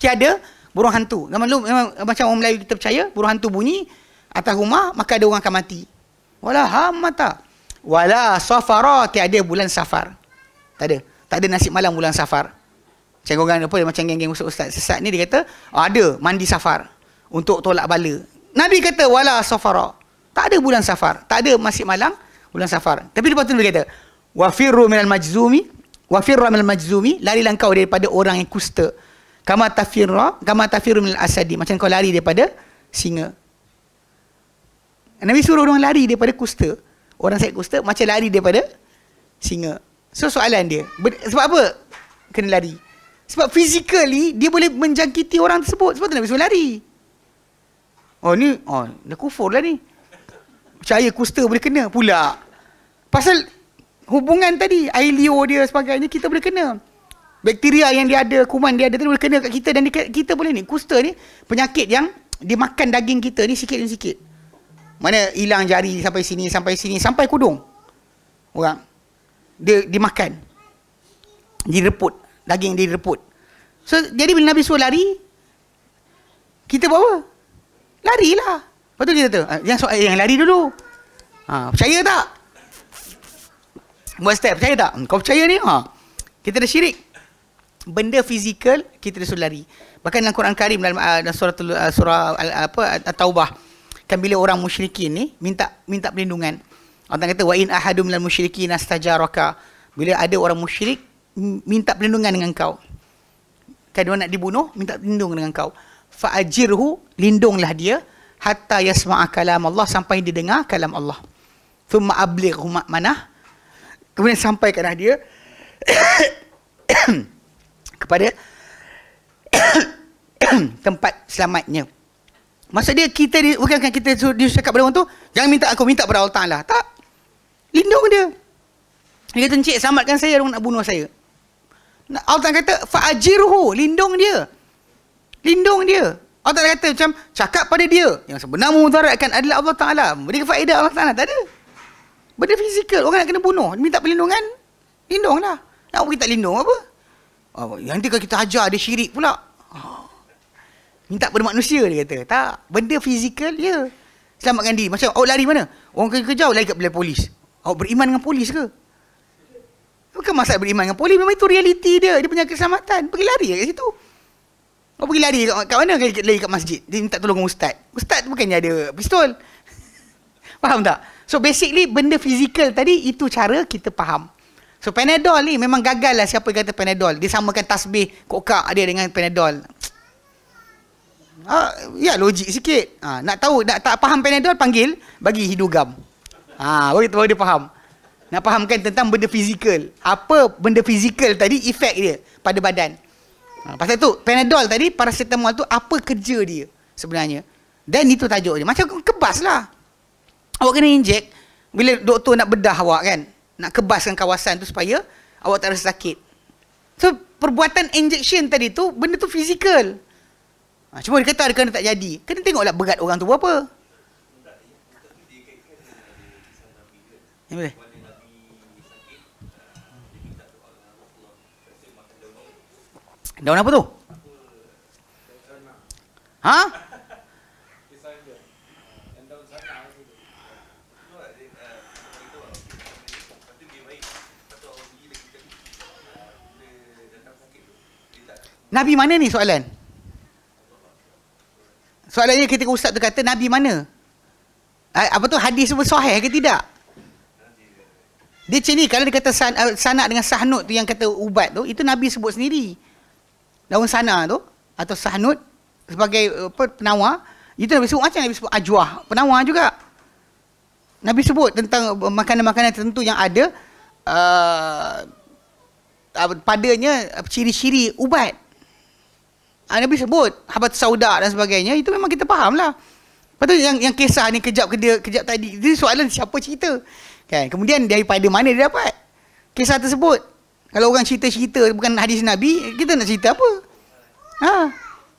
tiada burung hantu. Zaman dulu memang macam orang Melayu kita percaya burung hantu bunyi atas rumah maka ada orang akan mati. Wala hamata. Wala safara tiada bulan safar. Tak ada. Tak ada nasib malam bulan safar. Macam orang apa macam geng-geng ustaz sesat ni dia kata oh, ada mandi safar untuk tolak bala. Nabi kata wala safara. Tak ada bulan safar. Tak ada masih malam bulan safar. Tapi lepas tu dia kata wafirru minal majzumi wafirru minal majzumi lari langkau daripada orang yang kusta kama tafirra kama tafiru minal asadi macam kau lari daripada singa Nabi suruh orang lari daripada kusta orang sakit kusta macam lari daripada singa so soalan dia sebab apa kena lari sebab physically dia boleh menjangkiti orang tersebut sebab tu Nabi suruh lari oh ni oh dah kufur lah ni percaya kusta boleh kena pula pasal hubungan tadi air liur dia sebagainya kita boleh kena bakteria yang dia ada, kuman dia ada tu boleh kena kat kita dan dia, kita boleh ni kusta ni penyakit yang dia makan daging kita ni sikit demi sikit. Mana hilang jari sampai sini, sampai sini, sampai kudung. Orang dia dimakan. Direput, daging dia direput. So jadi bila Nabi suruh lari kita buat apa? lah, Lepas tu kita tu, ah, yang, so, yang lari dulu. Ha, percaya tak? Buat step, percaya tak? Hmm, kau percaya ni? Ha. Kita dah syirik benda fizikal kita disuruh lari. Bahkan dalam Quran Karim dalam uh, surah uh, surah uh, apa uh, Taubah kan bila orang musyrikin ni minta minta perlindungan. Allah kata wa in ahadum lal musyriki nastajaraka. Bila ada orang musyrik minta perlindungan dengan kau. Kan dia nak dibunuh minta perlindungan dengan kau. Fa ajirhu lindunglah dia hatta yasma'a kalam Allah sampai dia dengar kalam Allah. Thumma ablighu mana? Kemudian sampai kepada dia kepada tempat selamatnya. Masa dia kita di, bukan kita suruh dia cakap pada orang tu, jangan minta aku minta pada Allah Taala. Tak. Lindung dia. Dia kata, "Encik, selamatkan saya orang nak bunuh saya." Nak Allah Taala kata, "Fa'ajirhu," lindung dia. Lindung dia. Allah Taala kata macam cakap pada dia yang sebenarnya mudaratkan adalah Allah Taala. Beri faedah Allah Taala tak ada. Benda fizikal orang nak kena bunuh, minta perlindungan, lindunglah. Nak bagi tak lindung apa? Oh, yang dia kita ajar ada syirik pula. Oh. Minta pada manusia dia kata. Tak, benda fizikal ya. Selamatkan diri. Macam awak lari mana? Orang kena kejar, lari kat belakang polis. Awak beriman dengan polis ke? Bukan masalah beriman dengan polis. Memang itu realiti dia. Dia punya keselamatan. Pergi lari kat situ. Awak pergi lari kat, kat mana? Lari kat, lari kat masjid. Dia minta tolong ustaz. Ustaz bukannya ada pistol. Faham tak? So basically benda fizikal tadi itu cara kita faham. So Panadol ni memang gagal lah siapa yang kata Panadol. Dia samakan tasbih kokak dia dengan Panadol. Ah, ya logik sikit. Ah, nak tahu, nak tak faham Panadol, panggil bagi hidugam. Ah, baru, kita, baru dia faham. Nak fahamkan tentang benda fizikal. Apa benda fizikal tadi, efek dia pada badan. Ah, pasal tu, Panadol tadi, paracetamol tu, apa kerja dia sebenarnya. Dan itu tajuk dia. Macam kebas lah. Awak kena injek, bila doktor nak bedah awak kan, nak kebaskan kawasan tu supaya awak tak rasa sakit. So perbuatan injection tadi tu benda tu fizikal. Ha, cuma dia kata kena tak jadi. Kena tengoklah berat orang tu berapa. Ya, Daun apa tu? Ha? Nabi mana ni soalan? Soalannya ketika Ustaz tu kata Nabi mana? Ha, apa tu hadis tu sahih ke tidak? Dia macam ni kalau dia kata san, eh, sanak dengan sahnut tu yang kata ubat tu itu Nabi sebut sendiri. Daun sana tu atau sahnut sebagai apa, penawar itu Nabi sebut macam Nabi sebut ajwah penawar juga. Nabi sebut tentang eh, makanan-makanan tertentu yang ada uh, padanya ciri-ciri ubat. Ha, Nabi sebut Habat Sauda dan sebagainya Itu memang kita faham lah Lepas tu yang, yang kisah ni kejap ke dia Kejap tadi Itu soalan siapa cerita kan? Kemudian daripada mana dia dapat Kisah tersebut Kalau orang cerita-cerita Bukan hadis Nabi Kita nak cerita apa ha.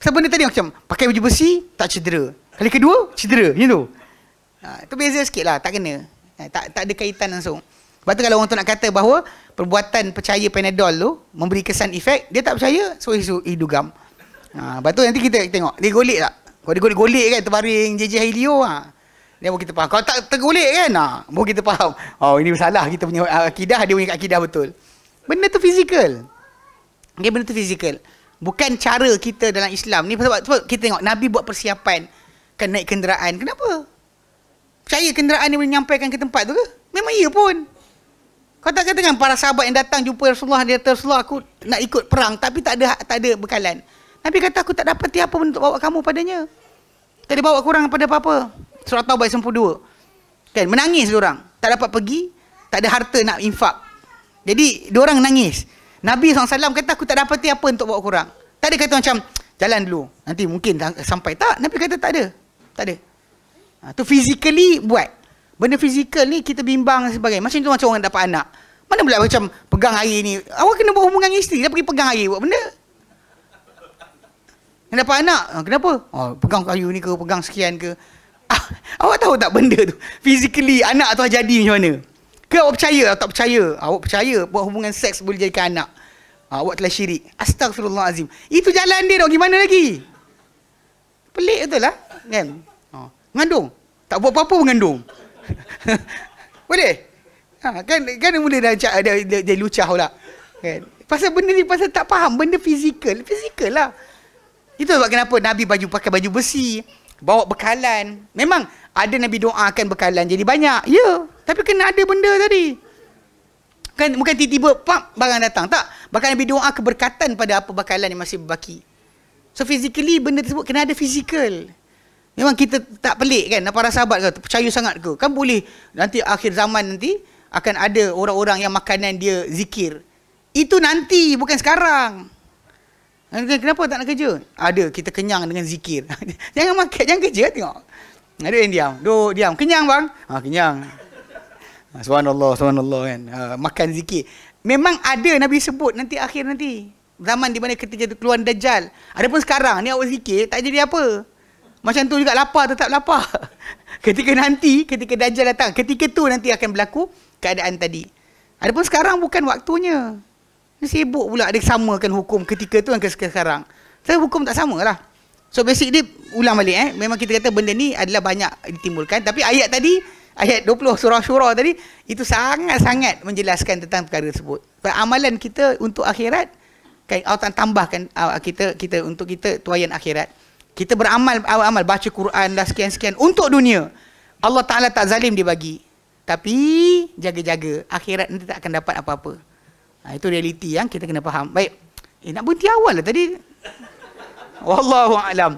Sebab benda tadi macam Pakai baju besi Tak cedera Kali kedua Cedera Macam tu ha, Itu beza sikit lah Tak kena ha, tak, tak ada kaitan langsung Sebab tu kalau orang tu nak kata bahawa Perbuatan percaya Panadol tu Memberi kesan efek Dia tak percaya So isu idugam eh, Ha, lepas tu nanti kita tengok. Dia golek tak? Kalau dia golek-golek kan terbaring JJ Helio ha. Dia baru kita faham. Kalau tak tergolek kan, ha, baru kita faham. Oh, ini salah kita punya ha, akidah, dia punya akidah betul. Benda tu fizikal. Okay, benda tu fizikal. Bukan cara kita dalam Islam. Ni sebab, sebab kita tengok, Nabi buat persiapan kan naik kenderaan. Kenapa? Percaya kenderaan ni boleh nyampaikan ke tempat tu ke? Memang iya pun. Kau tak kata dengan para sahabat yang datang jumpa Rasulullah, dia kata Rasulullah aku nak ikut perang tapi tak ada tak ada bekalan. Nabi kata aku tak dapat tiap apa untuk bawa kamu padanya. Tak bawa kurang pada apa-apa. Surah Taubah ayat 92. Kan menangis dia orang. Tak dapat pergi, tak ada harta nak infak. Jadi dia orang nangis. Nabi SAW kata aku tak dapat tiap apa untuk bawa kurang. Tak ada kata macam jalan dulu. Nanti mungkin sampai tak. Nabi kata tak ada. Tak ada. Ha, tu physically buat. Benda fizikal ni kita bimbang dan sebagainya. Macam tu macam orang dapat anak. Mana pula macam pegang air ni. Awak kena buat hubungan isteri. Dah pergi pegang air buat benda. Yang dapat anak ha, Kenapa? Oh, pegang kayu ni ke Pegang sekian ke ah, Awak tahu tak benda tu Physically anak tu jadi macam mana Ke awak percaya atau tak percaya Awak percaya Buat hubungan seks boleh jadikan anak ha, Awak telah syirik Astagfirullahalazim Itu jalan dia dong Gimana lagi? Pelik betul lah Kan? Ha, mengandung Tak buat apa-apa mengandung Boleh? Ha, kan, kan mula dah, dah, dah, dah, dah lucah pula kan? Pasal benda ni Pasal tak faham Benda fizikal Fizikal lah itu sebab kenapa Nabi baju pakai baju besi. Bawa bekalan. Memang ada Nabi doakan bekalan jadi banyak. Ya. Tapi kena ada benda tadi. Kan, bukan tiba-tiba pap, barang datang. Tak. Bahkan Nabi doa keberkatan pada apa bekalan yang masih berbaki. So physically benda tersebut kena ada physical. Memang kita tak pelik kan. Para sahabat kata percaya sangat ke. Kan boleh nanti akhir zaman nanti akan ada orang-orang yang makanan dia zikir. Itu nanti bukan sekarang. Kan, kan, kenapa tak nak kerja? Ada, kita kenyang dengan zikir. jangan makan, jangan kerja, tengok. Ada yang diam. Duduk, diam. Kenyang, bang? Ha, kenyang. Ah, subhanallah, subhanallah kan. Uh, makan zikir. Memang ada Nabi sebut nanti akhir nanti. Zaman di mana ketika jadi keluar dajjal. Ada pun sekarang, ni awak zikir, tak jadi apa. Macam tu juga lapar, tetap lapar. ketika nanti, ketika dajjal datang, ketika tu nanti akan berlaku keadaan tadi. Ada pun sekarang bukan waktunya sibuk pula dia samakan hukum ketika tu dan sekarang. Tapi hukum tak samalah. So basic dia ulang balik eh. Memang kita kata benda ni adalah banyak ditimbulkan tapi ayat tadi ayat 20 surah syura tadi itu sangat-sangat menjelaskan tentang perkara tersebut. Sebab amalan kita untuk akhirat kan Allah tambahkan ah, kita kita untuk kita tuayan akhirat. Kita beramal amal baca Quran dah sekian-sekian untuk dunia. Allah Taala tak zalim dibagi. Tapi jaga-jaga akhirat nanti tak akan dapat apa-apa. Ha, itu realiti yang kita kena faham. Baik. Eh, nak berhenti awal lah tadi. Wallahu a'lam.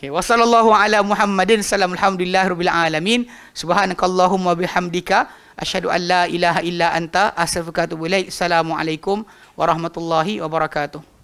Okay. Wassalamualaikum ala Muhammadin salam alhamdulillah rabbil alamin subhanakallahumma bihamdika asyhadu an la ilaha illa anta astaghfiruka wa atubu warahmatullahi wabarakatuh